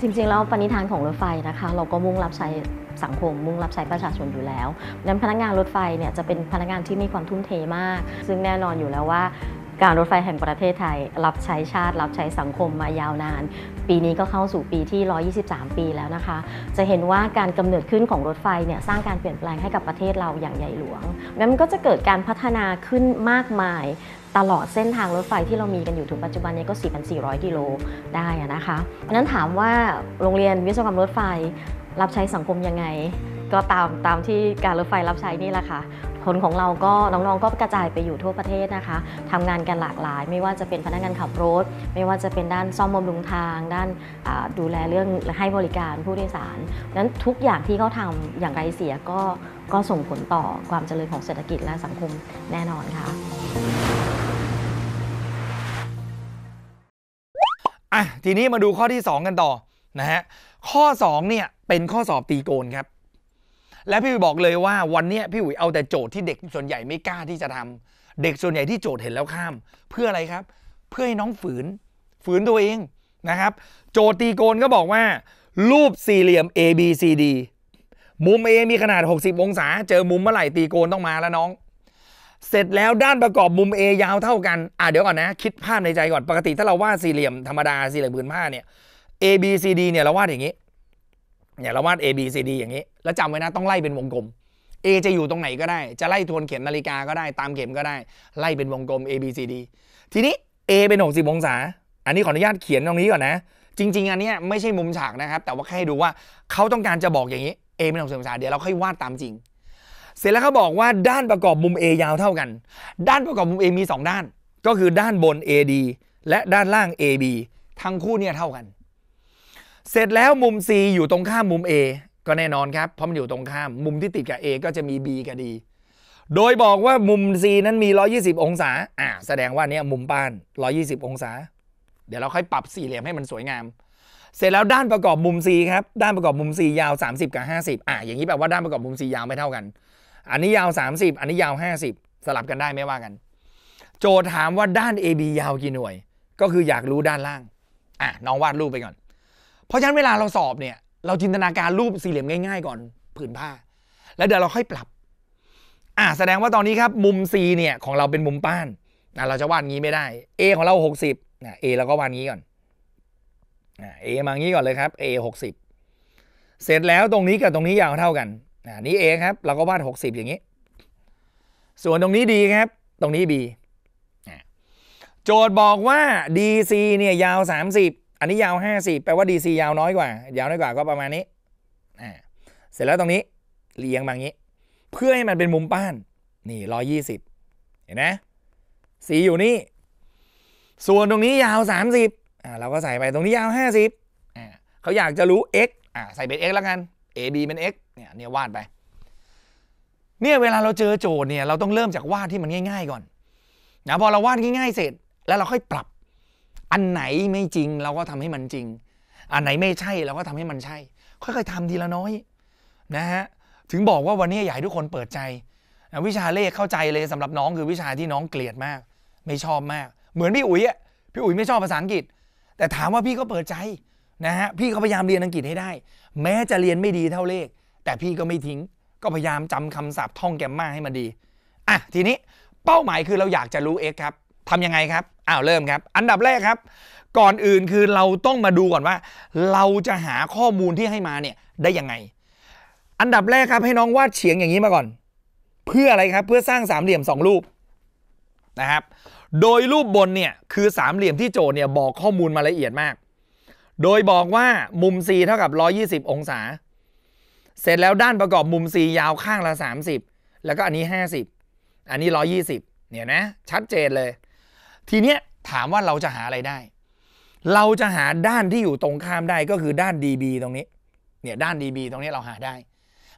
Speaker 2: จริงๆแล้วปณิธานของรถไฟนะคะเราก็มุ่งรับใช้สังคม มุ่งรับใช้ประชาชนอยู่แล้วนั้นพนักงานรถไฟเนี่ยจะเป็นพนักงานที่มีความทุ่มเทมาก ซึ่งแน่นอนอยู่แล้วว่าการรถไฟแห่งประเทศไทย รับใช้ชาติรับใช้สังคมมายาวนาน ปีนี้ก็เข้าสู่ปีที่ 123 ปีแล้วนะคะจะเห็นว่าการกำเนิดขึ้นของรถไฟเนี่ยสร้างการเปลี่ยนแปลงให้กับประเทศเราอย่างใหญ่หลวงนั้นก็จะเกิดการพัฒนาขึ้นมากมายตลอดเส้นทางรถไฟที่เรามีกันอยู่ถึงปัจจุบันนี้ก็ 4,400 กิโลได้นะคะ เพราะนั้นถามว่าโรงเรียนวิศวกรรมรถไฟรับใช้สังคมยังไง ก็ตามตามที่การรถไฟรับใช้นี่แหละค่ะผลของเราก็น้องๆก็กระจายไปอยู่ทั่วประเทศนะคะทำงานกันหลากหลาย ไม่ว่าจะเป็นพนักงานขับรถ ไม่ว่าจะเป็นด้านซ่อมบำรุงทาง ด้านดูแลเรื่องให้บริการผู้โดยสารนั้นทุกอย่างที่เขาทำอย่างไรเสียก็ก็ส่งผลต่อความเจริญของเศรษฐกิจและสังคม
Speaker 1: แน่นอนค่ะ่ะทีนี้มาดูข้อที่ 2 กันต่อนะฮะข้อ2เนี่ยเป็นข้อสอบตีโกนครับและพี่อุ๋ยบอกเลยว่าวันนี้พี่อุ๋ยเอาแต่โจทย์ที่เด็กส่วนใหญ่ไม่กล้าที่จะทำ เด็กส่วนใหญ่ที่โจทย์เห็นแล้วข้าม เพื่ออะไรครับ เพื่อให้น้องฝืนฝืนตัวเองนะครับ โจทย์ตีโกนก็บอกว่า รูปสี่เหลี่ยม A B C D มุม A มีขนาด 60 องศา เจอมุมเมื่อไหร่ตีโกนต้องมาแล้วน้องเสร็จแล้วด้านประกอบมุม A ยาวเท่ากัน อ่ะ เดี๋ยวก่อนนะ คิดภาพในใจก่อน ปกติถ้าเราวาดสี่เหลี่ยมธรรมดา สี่เหลี่ยมผืนผ้าเนี่ย A B C D เนี่ยเราวาดอย่างนี้เนี่ยเราวาด A B C D อย่างนี้ แล้วจำไว้นะต้องไล่เป็นวงกลม A จะอยู่ตรงไหนก็ได้จะไล่ทวนเข็มนาฬิกาก็ได้ตามเข็มก็ได้ ไล่เป็นวงกลม A B C D ทีนี้ A เป็น 60 องศา อันนี้ขออนุญาตเขียนตรงนี้ก่อนนะ จริงๆ อันนี้ไม่ใช่มุมฉากนะครับ แต่ว่าแค่ดูว่าเขาต้องการจะบอกอย่างนี้ A เป็น 60 องศา เดี๋ยวเราค่อยวาดตามจริงเสร็จแล้วเขาบอกว่าด้านประกอบมุม A ยาวเท่ากัน ด้านประกอบมุม A มี 2 ด้านก็คือด้านบน AD และด้านล่าง AB ทั้งคู่เนี่ยเท่ากัน เสร็จแล้วมุม C อยู่ตรงข้ามมุม A ก็แน่นอนครับเพราะมันอยู่ตรงข้ามมุมที่ติดกับ A ก็จะมี B กับ D โดยบอกว่ามุม C นั้นมี 120 องศาอ่าแสดงว่าเนี่ยมุมป้าน 120 องศา เดี๋ยวเราค่อยปรับสี่เหลี่ยมให้มันสวยงาม เสร็จแล้วด้านประกอบมุม C ครับด้านประกอบมุม C ยาว30กับ50อ่าอย่างนี้แปลว่าด้านประกอบมุม C ยาวไม่เท่ากันอันนี้ยาว 30 อันนี้ยาว50สลับกันได้ไม่ว่ากัน โจถามว่าด้าน AB ยาวกี่หน่วยก็คืออยากรู้ด้านล่างอ่ะน้องวาดรูปไปก่อน เพราะฉะนั้นเวลาเราสอบเนี่ย เราจินตนาการรูปสี่เหลี่ยมง่ายๆ ก่อนผืนผ้าแล้วเดี๋ยวเราค่อยปรับ อ่ะแสดงว่าตอนนี้ครับมุม C เนี่ยของเราเป็นมุมป้านอ่ะเราจะวาดงี้ไม่ได้ A ของเรา 60สะ A เราก็วาดงี้ก่อนอ่ะ A มางี้ก่อนเลยครับ A 60 เสร็จแล้วตรงนี้กับตรงนี้ยาวเท่ากันนี้เองครับเราก็วาด60 อย่างนี้ ส่วนตรงนี้ดีครับตรงนี้ B โจทย์บอกว่า DC เนี่ยยาว 30อันนี้ยาว 50 แปลว่า DC ยาวน้อยกว่า ยาวน้อยกว่าก็ประมาณนี้เสร็จแล้วตรงนี้เรียงแบบนี้ เพื่อให้มันเป็นมุมป้าน นี่ 120 เห็นไหม C อยู่นี่ ส่วนตรงนี้ยาว 30อ่าเราก็ใส่ไปตรงนี้ยาว 50อ่าเขาอยากจะรู้ x อ่าใส่เป็น x แล้วกัน AB เป็น x เนี่ยเนี่ย วาดไป เนี่ยเวลาเราเจอโจทย์เนี่ยเราต้องเริ่มจากวาดที่มันง่าย ๆ ก่อนนะพอเราวาดง่าย ๆเสร็จ แล้วเราค่อยปรับ อันไหนไม่จริงเราก็ทำให้มันจริง อันไหนไม่ใช่ เราก็ทำให้มันใช่ ค่อยๆทำทีละน้อย นะฮะ ถึงบอกว่าวันนี้อยากให้ทุกคนเปิดใจนะวิชาเลขเข้าใจเลยสำหรับน้องคือวิชาที่น้องเกลียดมาก ไม่ชอบมาก เหมือนพี่อุ๋ยอ่ะ พี่อุ๋ยไม่ชอบภาษาอังกฤษ แต่ถามว่าพี่ก็เปิดใจนะฮะ พี่ก็พยายามเรียนอังกฤษให้ได้ แม้จะเรียนไม่ดีเท่าเลขแต่พี่ก็ไม่ทิ้ง ก็พยายามจำคำศัพท์ท่องแกมมาให้มันดี อ่ะทีนี้เป้าหมายคือเราอยากจะรู้ x ครับทำยังไงครับอ้าวเริ่มครับ อันดับแรกครับ ก่อนอื่นคือเราต้องมาดูก่อนว่า เราจะหาข้อมูลที่ให้มาเนี่ย ได้ยังไง อันดับแรกครับให้น้องวาดเฉียงอย่างนี้มาก่อน เพื่ออะไรครับ เพื่อสร้างสามเหลี่ยมสองรูปนะครับ โดยรูปบนเนี่ยคือสามเหลี่ยมที่โจทย์เนี่ยบอกข้อมูลมาละเอียดมาก โดยบอกว่ามุม C เท่ากับ 120 องศาเสร็จแล้วด้านประกอบมุม C ยาวข้างละ 30 แล้วก็อันนี้ 50 อันนี้ 120 เนี่ยนะชัดเจนเลย ทีเนี้ยถามว่าเราจะหาอะไรได้ เราจะหาด้านที่อยู่ตรงข้ามได้ก็คือด้าน DB ตรงนี้เนี่ยด้าน DB ตรงนี้เราหาได้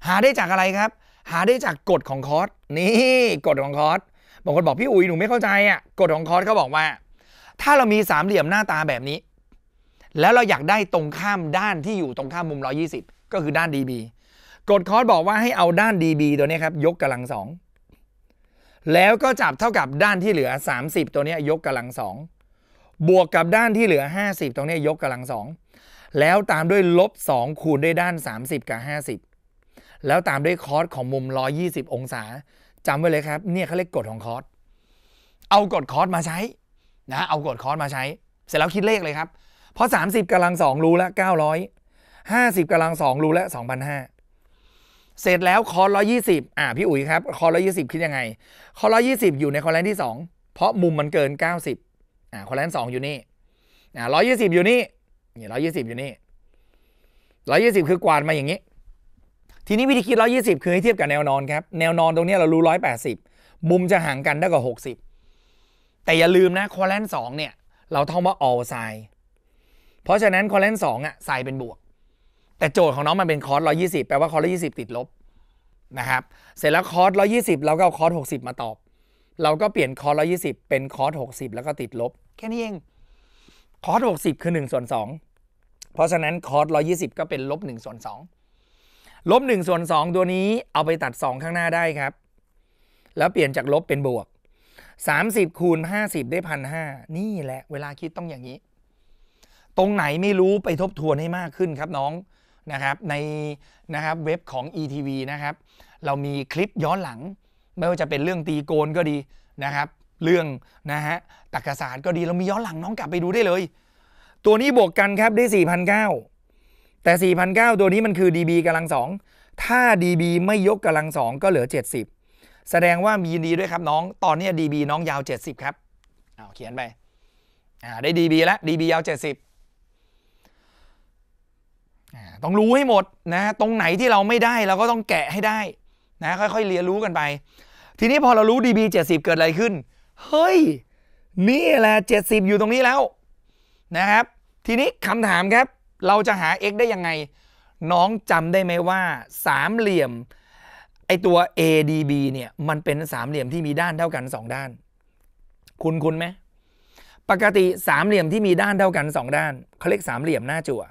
Speaker 1: หาได้จากอะไรครับ หาได้จากกฎ ของคอสนี่กฎของคอสบางคนบอกพี่อุ๋ยหนูไม่เข้าใจอ่ะกฎของคอสเขาบอกว่า ถ้าเรามีสามเหลี่ยมหน้าตาแบบนี้แล้วเราอยากได้ตรงข้ามด้านที่อยู่ตรงข้ามมุม120ก็คือด้าน DB กฎคอร์สบอกว่าให้เอาด้าน dB ตัวนี้ครับยกกำลังสองแล้วก็จับเท่ากับด้านที่เหลือ 30 ตัวนี้ยกกำลังสอง บวกกับด้านที่เหลือ 50 ตรงนี้ยกกำลังสอง แล้วตามด้วยลบ2คูณด้วยด้าน 30 กับ 50 แล้วตามด้วยคอร์สของมุม 120 องศาจำไว้เลยครับเนี่ยเขาเรียกกฎของคอร์สเอากฎคอร์สมาใช้นะ เอากฎคอร์สมาใช้ เสร็จแล้วคิดเลขเลยครับ เพราะ 30 กำลัง 2 รู้แล้ว900 50 กำลัง 2 รู้แล้ว2,500เสร็จแล้วคอร์ร้อยยี่สิบอ่าพี่อุ๋ยครับ คอร์ร้อยยี่สิบคิดยังไงคอร์ร้อยยี่สิบอยู่ในคอร์แรนที่สองเพราะมุมมันเกินเก้าสิบอ่าคอร์แรนสองอยู่นี่อ่าร้อยยี่สิบอยู่นี่นี่ร้อยยี่สิบอยู่นี่ร้อยยี่สิบคือกวาดมาอย่างนี้ ทีนี้วิธีคิดร้อยยี่สิบคือให้เทียบกับแนวนอนครับ แนวนอนตรงนี้เรารู้ร้อยแปดสิบมุมจะห่างกันได้กว่าหกสิบแต่อย่าลืมนะคอร์แรนสองเนี่ยเราท่องว่าอ l ไซ i d เพราะฉะนั้นคอร์แรนสองอ่ะไซเป็นบวกแต่โจทย์ของน้องมันเป็นคอร์สร้อยี่สิบแปลว่าคอร์สร้อยี่สิบติดลบนะครับเสร็จแล้วคอร์สร้อยี่สิบเราก็เอาคอร์สหกสิบมาตอบเราก็เปลี่ยนคอร์สร้อยี่สิบเป็นคอร์สหกสิบแล้วก็ติดลบ แค่นี้เองคอร์สหกสิบคือหนึ่งส่วนสองเพราะฉะนั้นคอร์สร้อยี่สิบก็เป็นลบหนึ่งส่วนสองลบหนึ่งส่วนสองตัวนี้เอาไปตัดสองข้างหน้าได้ครับ แล้วเปลี่ยนจากลบเป็นบวกสามสิบคูณห้าสิบได้พันห้านี่แหละเวลาคิดต้องอย่างนี้ ตรงไหนไม่รู้ไปทบทวนให้มากขึ้นครับน้องนะครับในนะครับเว็บของ ETV นะครับเรามีคลิปย้อนหลัง ไม่ว่าจะเป็นเรื่องตีโกนก็ดีนะครับเรื่องนะฮะตักระสารก็ดีเรามีย้อนหลังน้องกลับไปดูได้เลย ตัวนี้บวกกันครับได้4,009แต่4,009ตัวนี้มันคือ DB กำลังสองถ้า DB ไม่ยกกำลังสองก็เหลือ 70 แสดงว่ามีดีด้วยครับน้องตอนนี้ DB น้องยาว 70 ครับเอาเขียนไปอ่าได้ DB แล้ว DB ยาว 70ต้องรู้ให้หมดนะตรงไหนที่เราไม่ได้ เราก็ต้องแกะให้ได้นะค่อยๆ เรียนรู้กันไปทีนี้พอเรารู้ DB 70 เกิดอะไรขึ้นเฮ้ยนี่แหละ70 อยู่ตรงนี้แล้วนะครับ ทีนี้คำถามครับเราจะหา x ได้ยังไง น้องจำได้ไหมว่าสามเหลี่ยมไอตัว ADB เนี่ยมันเป็นสามเหลี่ยมที่มีด้านเท่ากัน 2 ด้าน คุณคุณไหมปกติสามเหลี่ยมที่มีด้านเท่ากัน2ด้านเขาเรียกสามเหลี่ยมหน้าจั่ว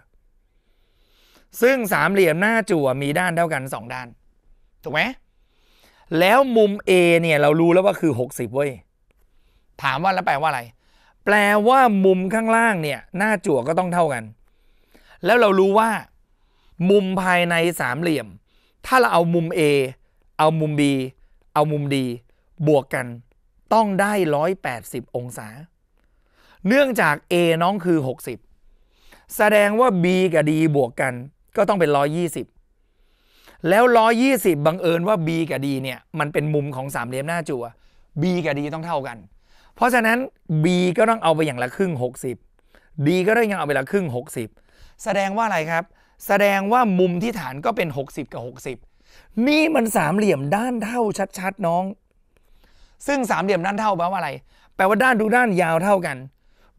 Speaker 1: ซึ่งสามเหลี่ยมหน้าจั่วมีด้านเท่ากัน 2 ด้าน ถูกไหมแล้วมุม A เนี่ยเรารู้แล้วว่าคือ 60เว้ยถามว่าแล้วแปลว่าอะไร แปลว่ามุมข้างล่างเนี่ยหน้าจั่วก็ต้องเท่ากัน แล้วเรารู้ว่า มุมภายในสามเหลี่ยม ถ้าเราเอามุม A เอามุม B เอามุม D บวกกัน ต้องได้ 180 องศา เนื่องจาก A น้องคือ 60 แสดงว่า B กับ D บวกกันก็ต้องเป็นร้อยยี่สิบแล้วร้อยี่สิบบังเอิญว่า B กับ D เนี่ยมันเป็นมุมของสามเหลี่ยมหน้าจั่ว B กับ D ต้องเท่ากัน เพราะฉะนั้น B ก็ต้องเอาไปอย่างละครึ่ง 60 D ก็ต้องยังเอาไปละครึ่ง60 แสดงว่าอะไรครับ แสดงว่ามุมที่ฐานก็เป็น 60 กับ 60นี่มันสามเหลี่ยมด้านเท่าชัดๆ น้อง ซึ่งสามเหลี่ยมด้านเท่าแปลว่าอะไร แปลว่าด้านดูด้านยาวเท่ากัน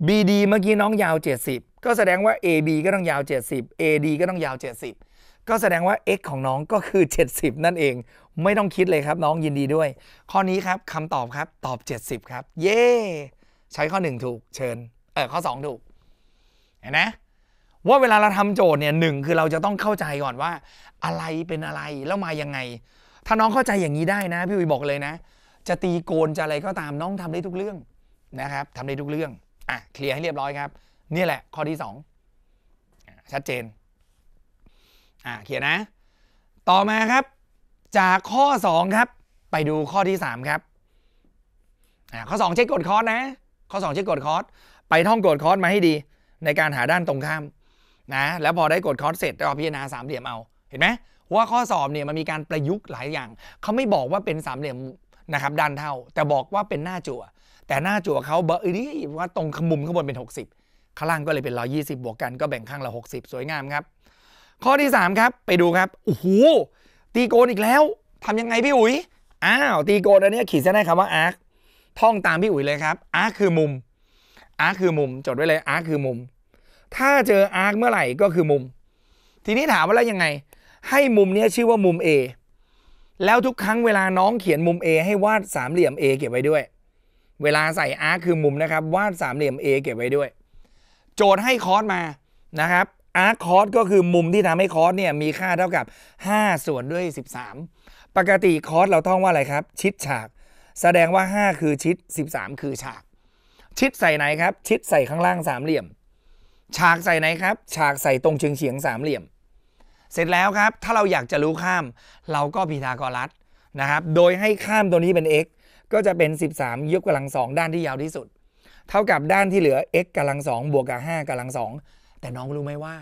Speaker 1: BD เมื่อกี้น้องยาว 70 ก็แสดงว่า AB ก็ต้องยาว 70 AD ก็ต้องยาว 70 ก็แสดงว่า x ของน้องก็คือ 70 นั่นเอง ไม่ต้องคิดเลยครับ น้องยินดีด้วย ข้อนี้ครับคำตอบครับตอบ 70 ครับ เย่ใช้ข้อ1 ถูกเชิญ เออข้อ2ถูก เห็นไหมว่าเวลาเราทำโจทย์เนี่ยหนึ่งคือเราจะต้องเข้าใจก่อนว่า อะไรเป็นอะไรแล้วมายังไง ถ้าน้องเข้าใจอย่างนี้ได้นะ พี่วีบอกเลยนะ จะตีโกนจะอะไรก็ตามน้องทำได้ทุกเรื่องนะครับทำได้ทุกเรื่องอ่ะเคลียร์ให้เรียบร้อยครับนี่แหละข้อที่ 2 ชัดเจนอ่ะเขียนนะ ต่อมาครับจากข้อ2ครับไปดูข้อที่ 3 ครับอ่ะข้อ2เช็คกดคอร์สนะข้อ2เช็คกดคอร์สไปท่องกดคอร์สมาให้ดี ในการหาด้านตรงข้ามนะแล้วพอได้กดคอร์สเสร็จเราพิจารณาสามเหลี่ยมเอาเห็นไหมว่าข้อสอบเนี่ยมันมีการประยุกต์หลายอย่างเขาไม่บอกว่าเป็นสามเหลี่ยมนะครับด้านเท่าแต่บอกว่าเป็นหน้าจั่วแต่หน้าจั่วเขาเบอร์นี้ว่าตรงขมุมข้างบนเป็น 60 ข้างล่างก็เลยเป็น 120 บวกกันก็แบ่งข้างละ 60 สวยงามครับ ข้อที่ 3 ครับไปดูครับโอ้โหตีโกนอีกแล้ว ทำยังไงพี่อุ๋ยอ้าว ตีโกนอันนี้ขีดเส้นได้คำว่าอาร์คท่องตามพี่อุ๋ยเลยครับอาร์คคือมุมอาร์คคือมุม จดไว้เลยอาร์คคือมุม ถ้าเจออาร์คเมื่อไหร่ก็คือมุม ทีนี้ถามว่าแล้วยังไง ให้มุมนี้ชื่อว่ามุม A แล้วทุกครั้งเวลาน้องเขียนมุม A ให้วาดสามเหลี่ยม A เก็บไว้ด้วยเวลาใส่อาร์คคือมุมนะครับวาดสามเหลี่ยม A เก็บไว้ด้วย โจทย์ให้คอสมานะครับอาร์คคอสก็คือมุมที่ทำให้คอสเนี่ยมีค่าเท่ากับ 5 ส่วนด้วย 13 ปกติคอสเราท่องว่าอะไรครับ ชิดฉาก แสดงว่า 5 คือชิด 13 คือฉาก ชิดใส่ไหนครับ ชิดใส่ข้างล่างสามเหลี่ยม ฉากใส่ไหนครับฉากใส่ตรงเฉียงเฉียงสามเหลี่ยม เสร็จแล้วครับถ้าเราอยากจะรู้ข้าม เราก็พีทากรัสนะครับ โดยให้ข้ามตัวนี้เป็น x ก็จะเป็น 13 ยกกำลังสองด้านที่ยาวที่สุด เท่ากับด้านที่เหลือ x กำลังสองบวกกับ5กำลังสองแต่น้องรู้ไหมว่า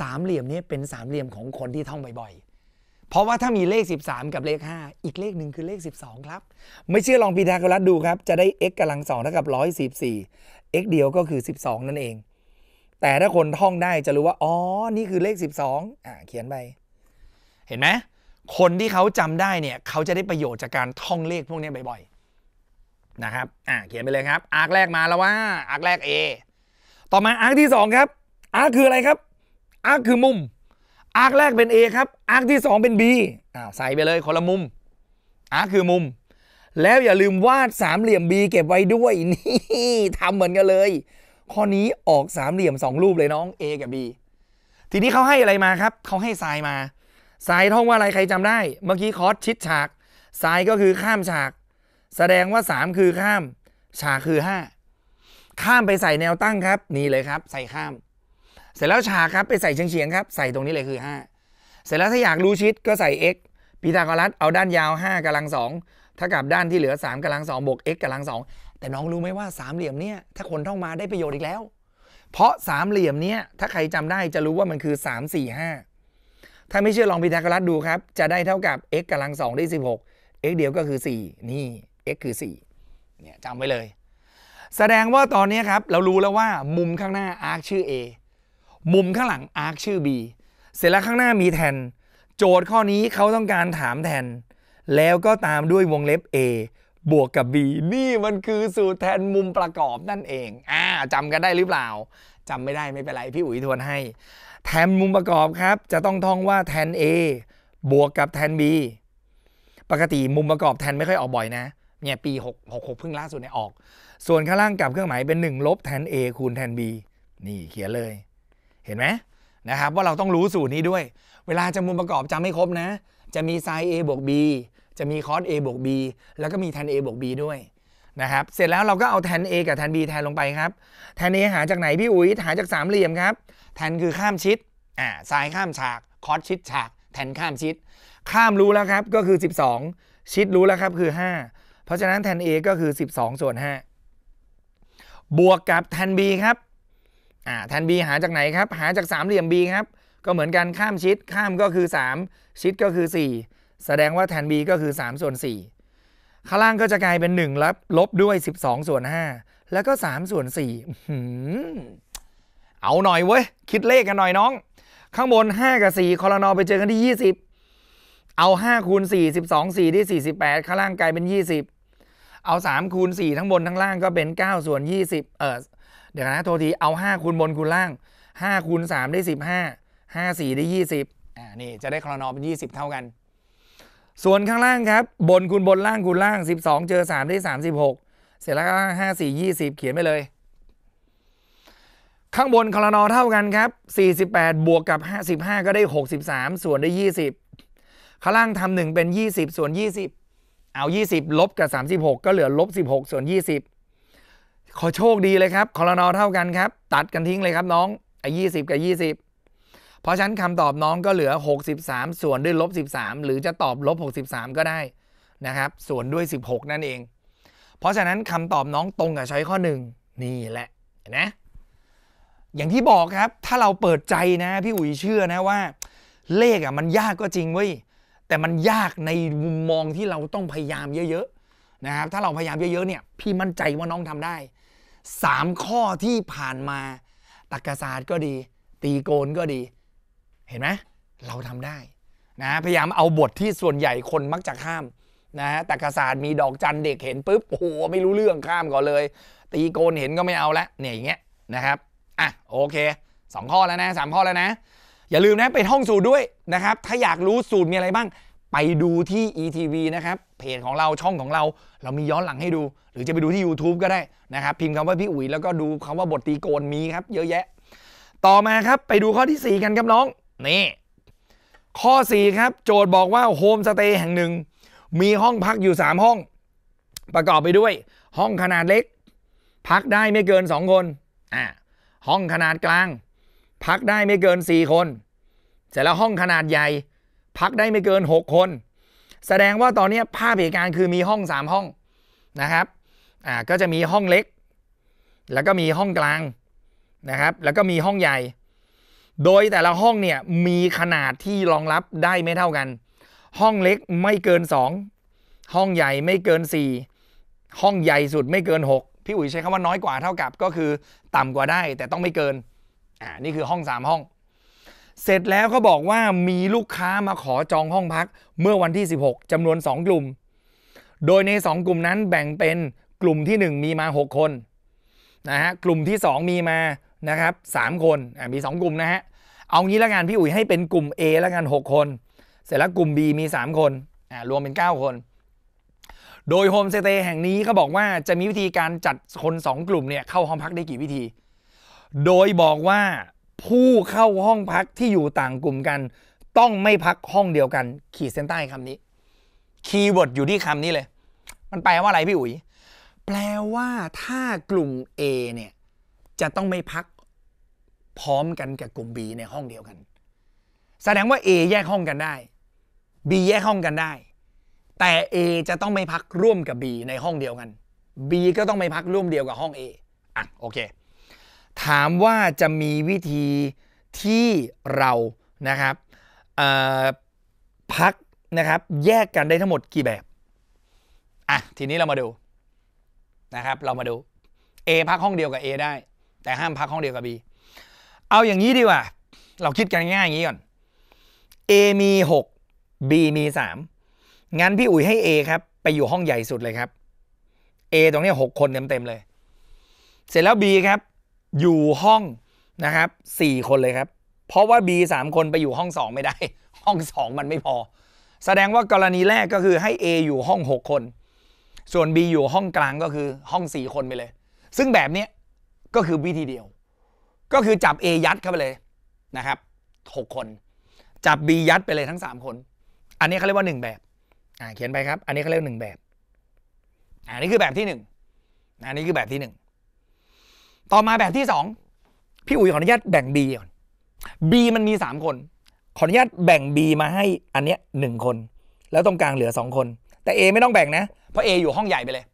Speaker 1: สามเหลี่ยมนี้เป็นสามเหลี่ยมของคนที่ท่องบ่อยๆเพราะว่าถ้ามีเลข 13 กับเลข 5 อีกเลขหนึ่งคือเลข 12 ครับ ไม่เชื่อลองพีทาโกรัสดู ครับ จะได้ x กำลังสองเท่ากับ114 x เดียวก็คือ 12 นั่นเอง แต่ถ้าคนท่องได้จะรู้ว่าอ๋อ นี่คือเลข 12อ่าเขียนไปเห็นไหมคนที่เขาจำได้เนี่ยเขาจะได้ประโยชน์จากการท่องเลขพวกนี้บ่อยๆนะครับอ่าเขียนไปเลยครับอาร์คแรกมาแล้วว่าอาร์คแรก A ต่อมาอาร์คที่ 2 ครับอาร์คคืออะไรครับอาร์คคือมุมอาร์คแรกเป็น A ครับอาร์คที่ 2 เป็น B อ่าใส่ไปเลย คนละมุมอาร์คคือมุม แล้วอย่าลืมวาดสามเหลี่ยม B เก็บไว้ด้วยนี่ทำเหมือนกันเลย ข้อนี้ออกสามเหลี่ยม 2 รูปเลยน้อง A กับ B ทีนี้เขาให้อะไรมาครับ เขาให้ทรายมาทรายท่องว่าอะไรใครจำได้ เมื่อกี้คอสชิดฉากทรายก็คือข้ามฉากแสดงว่า 3 คือข้ามฉากคือ 5 ข้ามไปใส่แนวตั้งครับ นี่เลยครับ ใส่ข้าม เสร็จแล้วฉากครับไปใส่เฉียงครับ ใส่ตรงนี้เลยคือ 5 เสร็จแล้วถ้าอยากรู้ชิดก็ใส่ x พีทาโกรัสเอาด้านยาว 5 กำลัง2เท่ากับด้านที่เหลือ 3 กำลัง2บวก x กำลัง 2 แต่น้องรู้ไหมว่าสามเหลี่ยมเนี่ยถ้าคนท่องมาได้ประโยชน์อีกแล้ว เพราะสามเหลี่ยมเนี่ยถ้าใครจำได้จะรู้ว่ามันคือ 3 4 5ถ้าไม่เชื่อลองพีทาโกรัสดูครับ จะได้เท่ากับ x กำลัง2ได้16 x เดียวก็คือ 4 นี่ x คือ4เนี่ยจำไว้เลย แสดงว่าตอนนี้ครับ เรารู้แล้วว่า มุมข้างหน้า อาร์ค ชื่อ a มุมข้างหลัง อาร์ค ชื่อ b เสร็จแล้วข้างหน้ามีแทน โจทย์ข้อนี้เขาต้องการถามแทน แล้วก็ตามด้วยวงเล็บ a บวกกับ b นี่ มันคือสูตรแทนมุมประกอบ นั่น เอง อ่าจำกัน ได้หรือเปล่าจำไม่ได้ไม่เป็นไรพี่อุ๋ยทวนให้ แทนมุมประกอบครับ จะต้องท่องว่าแทน a บวกกับแทน b ปกติมุมประกอบแทนไม่ค่อยออกบ่อยนะเนี่ยปี 6 6 6เพิ่งล่าสุดเนี่ยออก ส่วนข้างล่างกับเครื่องหมายเป็น1ลบแทน A คูณแทน B นี่เขียนเลย เห็นไหมนะครับว่าเราต้องรู้สูตรนี้ด้วย เวลาจำมุมประกอบจำไม่ครบนะ จะมีไซน์ A บวก B จะมีคอส A บวก B แล้วก็มีแทน A บวก B ด้วยนะครับเสร็จแล้วเราก็เอาแทน A กับแทน B แทนลงไปครับ แทน A หาจากไหนพี่อุ๋ยหาจากสามเหลี่ยมครับ แทนคือข้ามชิดอ่าซ้ายข้ามฉากคอสชิดฉากแทนข้ามชิด ข้ามรู้แล้วครับก็คือ 12 ชิดรู้แล้วครับคือ 5เพราะฉะนั้นแทน A ก็คือ 12ส่วน5บวกกับแทน B ครับอ่าแทน B หาจากไหนครับ หาจากสามเหลี่ยม B ครับ ก็เหมือนกันข้ามชิด ข้ามก็คือ 3 ชิดก็คือ 4 แสดงว่าแทน B ก็คือ3ส่วน4ข้างล่างก็จะกลายเป็น1ลบลบด้วย 12ส่วน5แล้วก็3ส่วน4เอาหน่อยเว้ย คิดเลขกันหน่อยน้อง ข้างบน 5 กับ 4คอรนอไปเจอกันที่ 20 เอา5คูณ4 12 4ได้48 ข้างล่างกลายเป็น 20เอา3คูณ4ทั้งบนทั้งล่างก็เป็น 9 ส่วน 20 เออเดี๋ยวนะโทษทีเอา5คูณบนคูณล่าง 5คูณ3ได้ 15 5 4 ได้ 20อ่านี่จะได้คลอนอเป็น20 เท่ากัน ส่วนข้างล่างครับ บนคูณบนล่างคูณล่าง 12 เจอ 3 ได้ 36 เสร็จแล้วก็5 4 20 เขียนไปเลย ข้างบนคลอนอเท่ากันครับ 48 บวกกับ55 ก็ได้ 63 ส่วนได้ 20 ข้างล่างทำหนึ่งเป็น 20 ส่วน 20เอา 20 ลบกับ 36 ก็เหลือลบ16ส่วน 20 ขอ โชคดีเลยครับ คอรนอเท่ากันครับ ตัดกันทิ้งเลยครับน้อง ไอ้ยี่สิบกับยี่สิบเพราะฉะนั้นคำตอบน้อง ก็ เหลือ 63 ส่วน ด้วยลบ13หรือ จะ ตอบลบ63ก็ได้ นะครับ ส่วน ด้วย 16 นั่นเอง เพราะ ฉะนั้นคำตอบน้อง ตรง กับช้อยข้อ 1นี่แหละนะอย่างที่บอกครับ ถ้าเราเปิดใจนะ พี่อุ๋ย เชื่อนะ ว่า เลข อ่ะ มันยากก็จริง เว้ยแต่มันยากในมุมมองที่เราต้องพยายามเยอะๆนะครับถ้าเราพยายามเยอะๆเนี่ยพี่มั่นใจว่าน้องทำได้ 3 ข้อที่ผ่านมาตักกศาสตร์ก็ดี ตีโกนก็ดี เห็นไหมเราทำได้นะพยายามเอาบทที่ส่วนใหญ่คนมักจะข้ามนะฮะตักกศาสตร์มีดอกจันเด็กเห็นปุ๊บโอ้โหไม่รู้เรื่องข้ามก่อนเลย ตีโกนเห็นก็ไม่เอาละเนี่ยอย่างเงี้ยนะครับอ่ะโอเค 2 ข้อแล้วนะ 3 ข้อแล้วนะอย่าลืมนะ ไปท่องสูตรด้วยนะครับ ถ้าอยากรู้สูตรมีอะไรบ้าง ไปดูที่ ETV นะครับ เพจของเราช่องของเราเรามีย้อนหลังให้ดู หรือจะไปดูที่ YouTube ก็ได้ นะครับ พิมพ์คำว่าพี่อุ๋ยแล้วก็ดูคำว่าบทตีโกนมีครับ เยอะแยะ ต่อมาครับไปดูข้อที่ 4 กันครับน้อง นี่ ข้อ 4 ครับ โจทย์บอกว่าโฮมสเตย์แห่งหนึ่งมีห้องพักอยู่ 3 ห้อง ประกอบไปด้วย ห้องขนาดเล็ก พักได้ไม่เกิน 2 คนอ่าห้องขนาดกลางพักได้ไม่เกิน 4 คน เสร็จแล้วห้องขนาดใหญ่ พักได้ไม่เกิน 6 คน แสดงว่าตอนนี้ภาพเหตุการณ์คือมีห้อง 3 ห้องนะครับอ่าก็จะมีห้องเล็ก แล้วก็มีห้องกลางนะครับ แล้วก็มีห้องใหญ่ โดยแต่ละห้องเนี่ยมีขนาดที่รองรับได้ไม่เท่ากัน ห้องเล็กไม่เกิน 2 ห้องใหญ่ไม่เกิน 4 ห้องใหญ่สุดไม่เกิน 6 พี่อุ๋ยใช้คำว่าน้อยกว่าเท่ากับก็คือต่ำกว่าได้ แต่ต้องไม่เกินอ่านี่คือห้อง 3 ห้อง เสร็จแล้วเขาบอกว่ามีลูกค้ามาขอจองห้องพักเมื่อวันที่ 16 จำนวน 2 กลุ่ม โดยใน 2 กลุ่มนั้นแบ่งเป็นกลุ่มที่1มีมา6 คนนะฮะกลุ่มที่2มีมานะครับ3คนมี 2 กลุ่มนะฮะเอางี้ละกันพี่อุ๋ยให้เป็นกลุ่ม A ละกัน6 คน เสร็จแล้วกลุ่ม B มี 3 คนอ่ารวมเป็น 9 คน โดยโฮมสเตย์แห่งนี้เขาบอกว่าจะมีวิธีการจัดคน 2 กลุ่มเนี่ยเข้าห้องพักได้กี่วิธีโดยบอกว่าผู้เข้าห้องพักที่อยู่ต่างกลุ่มกัน ต้องไม่พักห้องเดียวกัน ขีดเส้นใต้คำนี้ คีย์เวิร์ดอยู่ที่คำนี้เลย มันแปลว่าอะไรพี่อุ๋ย แปลว่าถ้ากลุ่ม A เนี่ยจะต้องไม่พัก พร้อมกันกับกลุ่ม B ในห้องเดียวกัน แสดงว่า A แยกห้องกันได้ B แยกห้องกันได้ แต่ A จะต้องไม่พักร่วมกับ B ในห้องเดียวกัน B ก็ต้องไม่พักร่วมเดียวกับห้อง A อ่ะโอเคถามว่าจะมีวิธีที่เรานะครับพักนะครับ แยกกันได้ทั้งหมดกี่แบบ อ่ะ ทีนี้เรามาดูนะครับ เรามาดู A พักห้องเดียวกับ A ได้ แต่ห้ามพักห้องเดียวกับ B เอาอย่างนี้ดีกว่า เราคิดกันง่ายอย่างนี้ก่อน A มี6 B มี 3งั้นพี่อุ๋ยให้ A ครับ ไปอยู่ห้องใหญ่สุดเลยครับ A ตรงนี้6คนเต็มเต็มเลย เสร็จแล้ว B ครับอยู่ห้องนะครับสี่คนเลยครับ เพราะว่า B มคนไปอยู่ห้องสองไม่ได้ ห้องสองมันไม่พอ แสดงว่ากรณีแรกก็คือให้ A อยู่ห้องหกคน ส่วน B อยู่ห้องกลางก็คือห้องสี่คนไปเลย ซึ่งแบบนี้ก็คือวิธีเดียว ก็คือจับ A ยัดเข้าไปเลยนะครับหกคน จับ B ยัดไปเลยทั้งสามคน อันนี้เขาเรียกว่าหนึ่งแบบอ่าเขียนไปครับ อันนี้เขาเรียกหนึ่งแบบอันนี้คือแบบที่หนึ่งอันนี้คือแบบที่หนึ่งต่อมาแบบที่สองพี่อุ๋ยขออนุญาตแบ่ง B ก่อน B มันมีสามคน ขออนุญาตแบ่ง B มาให้อันเนี้ยหนึ่งคนแล้วตรงกลางเหลือสองคน แต่ A ไม่ต้องแบ่งนะ เพราะ A อยู่ห้องใหญ่ไปเลย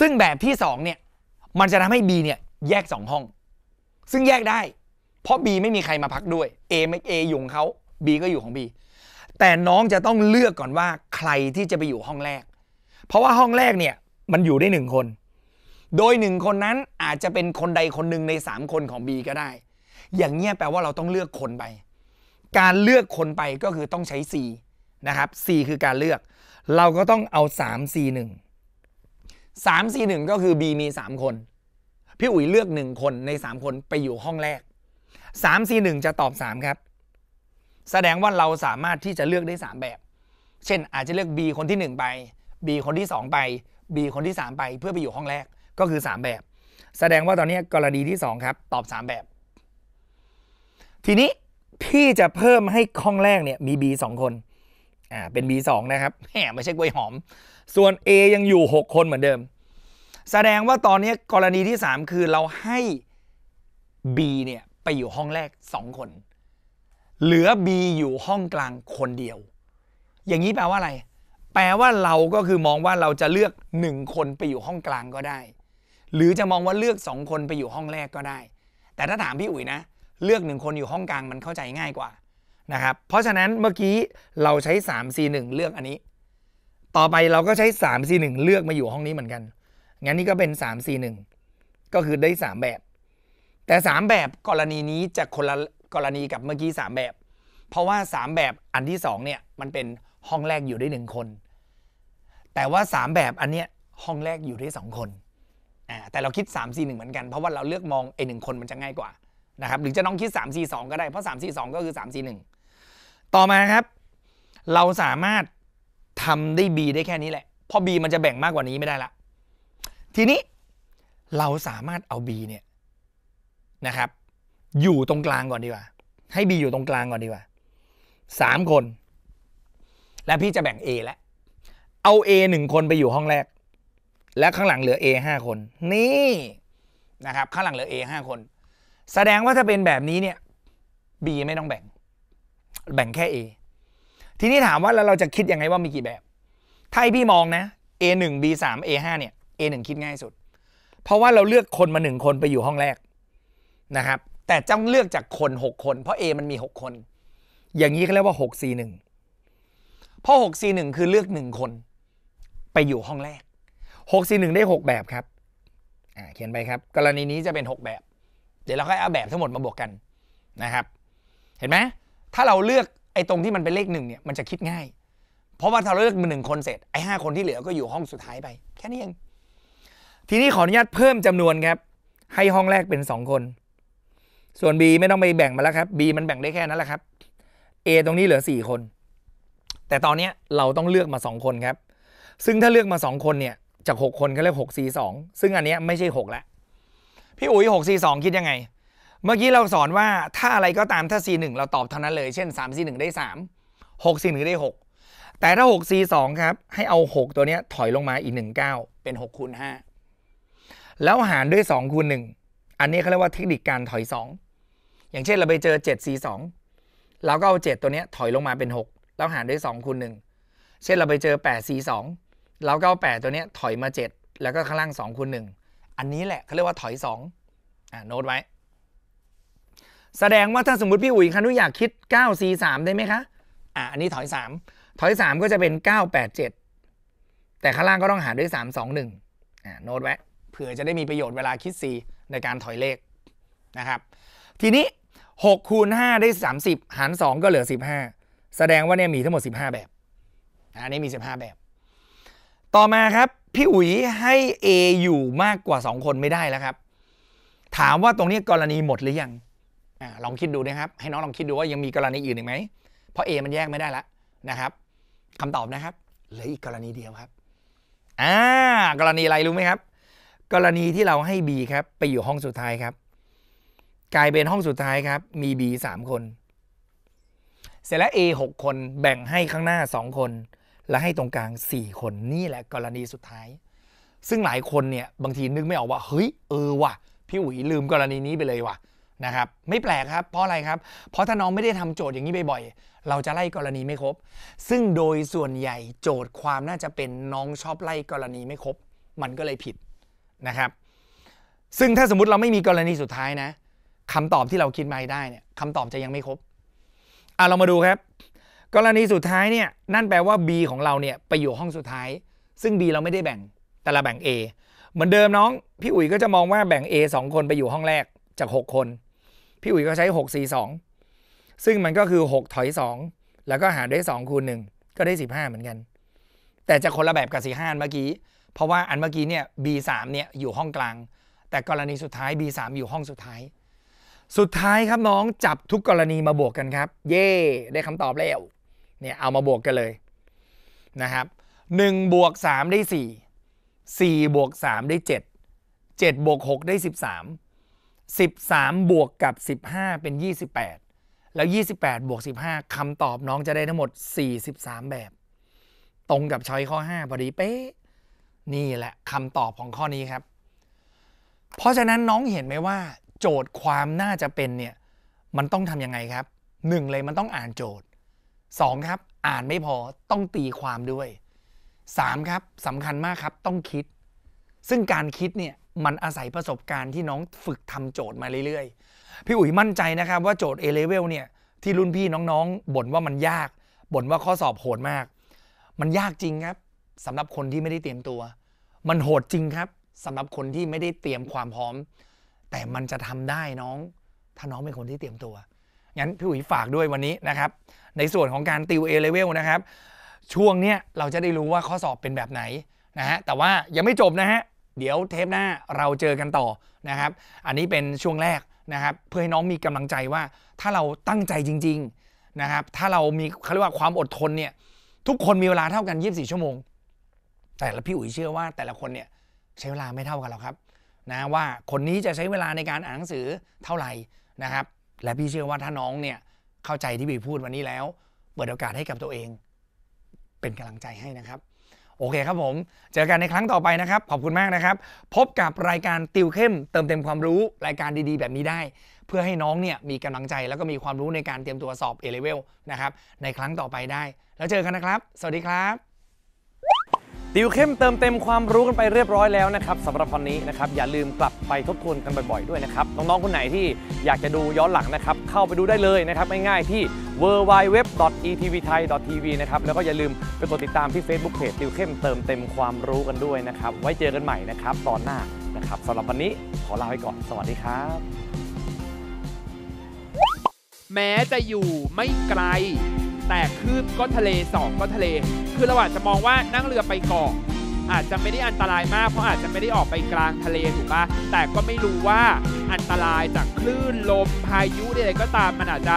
Speaker 1: ซึ่งแบบที่สองเนี่ยมันจะทำให้ B เนี่ยแยกสองห้อง ซึ่งแยกได้ เพราะ B ไม่มีใครมาพักด้วย A ไม่ A อยู่ของเขา B ก็อยู่ของ B แต่น้องจะต้องเลือกก่อนว่าใครที่จะไปอยู่ห้องแรก เพราะว่าห้องแรกเนี่ยมันอยู่ได้หนึ่งคนโดยหนึ่งคนนั้นอาจจะเป็นคนใดคนหนึ่งใน 3 คนของ B ก็ได้ อย่างเนี้ยแปลว่าเราต้องเลือกคนไป การเลือกคนไปก็คือต้องใช้ C นะครับ C คือการเลือก เราก็ต้องเอา 3 C 1 3 C 1ก็คือ B มี 3 คน พี่อุ๋ยเลือก 1 คนใน 3 คนไปอยู่ห้องแรก3 C 1 จะตอบ 3 ครับ แสดงว่าเราสามารถที่จะเลือกได้ 3 แบบ เช่นอาจจะเลือก B คนที่ 1 ไป B คนที่ 2 ไป B คนที่ 3 ไปเพื่อไปอยู่ห้องแรกก็คือ 3 แบบแสดงว่าตอนนี้กรณีที่ 2 ครับตอบ 3 แบบ ทีนี้พี่จะเพิ่มให้ห้องแรกเนี่ยมี B 2 คนอ่าเป็น B 2 นะครับแหมไม่ใช่กล้วยหอม ส่วน A ยังอยู่ 6 คนเหมือนเดิม แสดงว่าตอนนี้กรณีที่ 3 คือเราให้ B เนี่ย ไปอยู่ห้องแรก 2 คน เหลือ B อยู่ห้องกลางคนเดียว อย่างนี้แปลว่าอะไร แปลว่าเราก็คือมองว่าเราจะเลือก 1 คนไปอยู่ห้องกลางก็ได้หรือจะมองว่าเลือก 2 คนไปอยู่ห้องแรกก็ได้ แต่ถ้าถามพี่อุ๋ยนะ เลือกหนึ่งคนอยู่ห้องกลางมันเข้าใจง่ายกว่านะครับ เพราะฉะนั้นเมื่อกี้เราใช้3 4 1เลือกอันนี้ ต่อไปเราก็ใช้3 4 1เลือกมาอยู่ห้องนี้เหมือนกัน งั้นนี่ก็เป็น3 4 1ก็คือได้ 3 แบบ แต่ 3 แบบกรณีนี้จะคนละกรณีกับเมื่อกี้ 3 แบบ เพราะว่า 3 แบบอันที่2เนี่ยมันเป็นห้องแรกอยู่ได้1คน แต่ว่า 3 แบบอันเนี้ยห้องแรกอยู่ได้2คนแต่เราคิด3 4 1เหมือนกัน เพราะว่าเราเลือกมองไอ้หนึ่งคนมันจะง่ายกว่านะครับหรือจะน้องคิด3 4 2ก็ได้เพราะ3 4 2ก็คือ3 4 1ต่อมาครับ เราสามารถทำได้ B ได้แค่นี้แหละ เพราะ B มันจะแบ่งมากกว่านี้ไม่ได้ละ ทีนี้เราสามารถเอา B เนี่ยนะครับ อยู่ตรงกลางก่อนดีกว่า ให้ B อยู่ตรงกลางก่อนดีกว่า 3 คน และพี่จะแบ่ง A แล้วเอา A 1 คนไปอยู่ห้องแรกและข้างหลังเหลือ A 5คน นี่นะครับ ข้างหลังเหลือ A 5คนแสดงว่าถ้าเป็นแบบนี้เนี่ย B ไม่ต้องแบ่ง แบ่งแค่ A ทีนี้ถามว่าแล้วเราจะคิดยังไงว่ามีกี่แบบถ้าพี่มองนะ A 1 B 3 A 5เนี่ย A 1คิดง่ายสุด เพราะว่าเราเลือกคนมา1คนไปอยู่ห้องแรกนะครับ แต่จ้องเลือกจากคน6คน เพราะ A มันมี6คน อย่างนี้เขาเรียกว่า6 4 1เพราะ6 4 1คือเลือก1คน ไปอยู่ห้องแรก641ได้ 6 แบบครับเขียนไปครับกรณีนี้จะเป็น 6 แบบ เดี๋ยวเราค่อยเอาแบบทั้งหมดมาบวกกันนะครับ เห็นไหมถ้าเราเลือกไอ้ตรงที่มันเป็นเลขหนึ่งเนี่ยมันจะคิดง่าย เพราะว่าถ้าเราเลือกมาหนึ่งคนเสร็จไอ้ห้าคนที่เหลือก็อยู่ห้องสุดท้ายไป แค่นี้เอง ทีนี้ขออนุญาตเพิ่มจำนวนครับ ให้ห้องแรกเป็นสองคน ส่วน B ไม่ต้องไปแบ่งมาแล้วครับ B มันแบ่งได้แค่นั้นแหละครับ A ตรงนี้เหลือ4คน แต่ตอนนี้เราต้องเลือกมา2คนครับ ซึ่งถ้าเลือกมา2คนเนี่ยจาก 6 คนก็เรียก 6 4 2 ซึ่งอันนี้ไม่ใช่6แล้ว พี่อุ๋ย6 4 2 คิดยังไง เมื่อกี้เราสอนว่าถ้าอะไรก็ตามถ้า C1 เราตอบเท่านั้นเลย เช่น3 4 1ได้ 3 6 4 1ได้ 6 แต่ถ้า6 4 2ครับ ให้เอา 6 ตัวนี้ถอยลงมาอีก1 9เป็น6คูณ5แล้วหารด้วย2คูณ1 อันนี้เขาเรียกว่าเทคนิคการถอย 2 อย่างเช่นเราไปเจอ7 4 2เราก็เอา7ตัวนี้ถอยลงมาเป็น6แล้วหารด้วย2คูณ1เช่นเราไปเจอ8 4 2เราก็เอาแปดตัวเนี้ย ถอยมาเจ็ดแล้วก็ข้างล่างสองคูณหนึ่งอันนี้แหละเขาเรียกว่าถอยสองอ่าโน้ตไว้ แสดงว่าถ้าสมมติพี่อุ๋ยคันุอยากคิดเก้าสี่สามได้ไหมคะอ่าอันนี้ถอยสามถอยสามก็จะเป็นเก้าแปดดเจ็แต่ข้างล่างก็ต้องหารด้วยสามสองหนึ่งอ่าโน้ตไว้ เผื่อจะได้มีประโยชน์เวลาคิด 4 ในการถอยเลขนะครับทีนี้ 6 คูณ 5 ได้ 30 หาร 2 ก็เหลือ 15 แสดงว่าเนี่ยมีทั้งหมด15แบบอันนี้มี15แบบต่อมาครับพี่อุ๋ยให้ A อยู่มากกว่า 2 คนไม่ได้แล้วครับ ถามว่าตรงนี้กรณีหมดหรือยังอลองคิดดูนะครับ ให้น้องลองคิดดูว่ายังมีกรณีอื่นอีกไหมเพราะ A มันแยกไม่ได้แล้วนะครับคำตอบนะครับเหลืออีกกรณีเดียวครับอ่ากรณีอะไรรู้ไหมครับ กรณีที่เราให้ B ครับ ไปอยู่ห้องสุดท้ายครับ กลายเป็นห้องสุดท้ายครับ มี B 3 คน เสร็จแล้ว A 6 คนแบ่งให้ข้างหน้า 2 คนและให้ตรงกลาง4คนนี่แหละกรณีสุดท้าย ซึ่งหลายคนเนี่ยบางทีนึกไม่ออกว่าเฮ้ยเออว่ะพี่อุ๋ยลืมกรณีนี้ไปเลยว่ะนะครับ ไม่แปลกครับ เพราะอะไรครับเพราะถ้าน้องไม่ได้ทำโจทย์อย่างนี้บ่อย ๆ เราจะไล่กรณีไม่ครบ ซึ่งโดยส่วนใหญ่โจทย์ความน่าจะเป็นน้องชอบไล่กรณีไม่ครบ มันก็เลยผิดนะครับ ซึ่งถ้าสมมติเราไม่มีกรณีสุดท้ายนะคำตอบที่เราคิดมาได้เนี่ยคำตอบจะยังไม่ครบอ่ะเรามาดูครับกรณีสุดท้ายเนี่ยนั่นแปลว่า B ของเราเนี่ยไปอยู่ห้องสุดท้าย ซึ่ง B เราไม่ได้แบ่งแต่เราแบ่ง A เหมือนเดิมน้อง พี่อุ๋ยก็จะมองว่าแบ่ง A 2 คนไปอยู่ห้องแรกจาก 6 คน พี่อุ๋ยก็ใช้ 6 4 2 ซึ่งมันก็คือ 6 ถอย 2 แล้วก็หารด้วย 2คูณ1 ก็ได้ 15 เหมือนกัน แต่จะคนละแบบกับสีห้าเมื่อกี้เพราะว่าอันเมื่อกี้เนี่ย B3 เนี่ยอยู่ห้องกลางแต่กรณีสุดท้าย B3 อยู่ห้องสุดท้าย สุดท้ายครับน้องจับทุกกรณีมาบวกกันครับเย่ได้คำตอบแล้วเนี่ยเอามาบวกกันเลยนะครับ1บวก3ได้ 4 4 บวก3ได้ 7 7 บวก6ได้ 13 13 บวกกับ 15 เป็น 28 แล้ว 28 บวก 15 คำตอบน้องจะได้ทั้งหมด 43 แบบ ตรงกับช้อยข้อ 5 พอดี เป๊ะ นี่แหละคำตอบของข้อนี้ครับ เพราะฉะนั้นน้องเห็นไหมว่า โจทย์ความน่าจะเป็นเนี่ยมันต้องทำยังไงครับหนึ่งเลยมันต้องอ่านโจทย์สองครับอ่านไม่พอต้องตีความด้วยสามครับสำคัญมากครับต้องคิด ซึ่งการคิดเนี่ยมันอาศัยประสบการณ์ที่น้องฝึกทำโจทย์มาเรื่อย ๆ พี่อุ๋ยมั่นใจนะครับว่าโจทย์ A level เนี่ยที่รุ่นพี่น้องๆบ่นว่ามันยากบ่นว่าข้อสอบโหดมาก มันยากจริงครับสำหรับคนที่ไม่ได้เตรียมตัว มันโหดจริงครับสำหรับคนที่ไม่ได้เตรียมความพร้อม แต่มันจะทำได้น้อง ถ้าน้องเป็นคนที่เตรียมตัวงั้นพี่อุ๋ยฝากด้วยวันนี้นะครับในส่วนของการติว A level นะครับ ช่วงเนี้ยเราจะได้รู้ว่าข้อสอบเป็นแบบไหน นะฮะแต่ว่ายังไม่จบนะฮะเดี๋ยวเทปหน้าเราเจอกันต่อนะครับ อันนี้เป็นช่วงแรกนะครับ เพื่อให้น้องมีกำลังใจว่าถ้าเราตั้งใจจริง ๆ นะครับ ถ้าเรามีเขาเรียกว่าความอดทนเนี่ยทุกคนมีเวลาเท่ากัน 24 ชั่วโมง แต่ละพี่อุ๋ยเชื่อว่าแต่ละคนเนี่ยใช้เวลาไม่เท่ากันหรอกครับนะว่าคนนี้จะใช้เวลาในการอ่านหนังสือเท่าไหร่นะครับ และพี่เชื่อว่าถ้าน้องเนี่ยเข้าใจที่บีพูดวันนี้แล้ว เปิดโอกาสให้กับตัวเอง เป็นกำลังใจให้นะครับ โอเคครับผม เจอกันในครั้งต่อไปนะครับ ขอบคุณมากนะครับ พบกับรายการติวเข้มเติมเต็มความรู้รายการดีๆ แบบนี้ได้ เพื่อให้น้องเนี่ยมีกำลังใจแล้วก็มีความรู้ในการเตรียมตัวสอบเอเลเวลนะครับ ในครั้งต่อไปได้แล้วเจอกันนะครับ สวัสดีครับติวเข้มเติมเต็มความรู้กันไปเรียบร้อยแล้วนะครับสำหรับวันนี้นะครับอย่าลืมกลับไปทบทวนกันบ่อยๆด้วยนะครับน้องๆคนไหนที่อยากจะดูย้อนหลังนะครับเข้าไปดูได้เลยนะครับง่ายๆที่ w w w e t v t h a i t v นะครับแล้วก็อย่าลืมไปกดติดตามที่ Facebook Page ติวเข้มเติมเต็มความรู้กันด้วยนะครับไว้เจอกันใหม่นะครับตอนหน้านะครับสำหรับวันนี้ขอลาไปก่อน สวัสดีครับ แม้จะอยู่ไม่ไกลแต่คลื่นก็ทะเลสองก็ทะเล คือเราอาจจะมองว่านั่งเรือไปเกาะอาจจะไม่ได้อันตรายมากเพราะอาจจะไม่ได้ออกไปกลางทะเลถูกปะแต่ก็ไม่รู้ว่าอันตรายจากคลื่นลมพายุอะไรก็ตามมันอาจจะ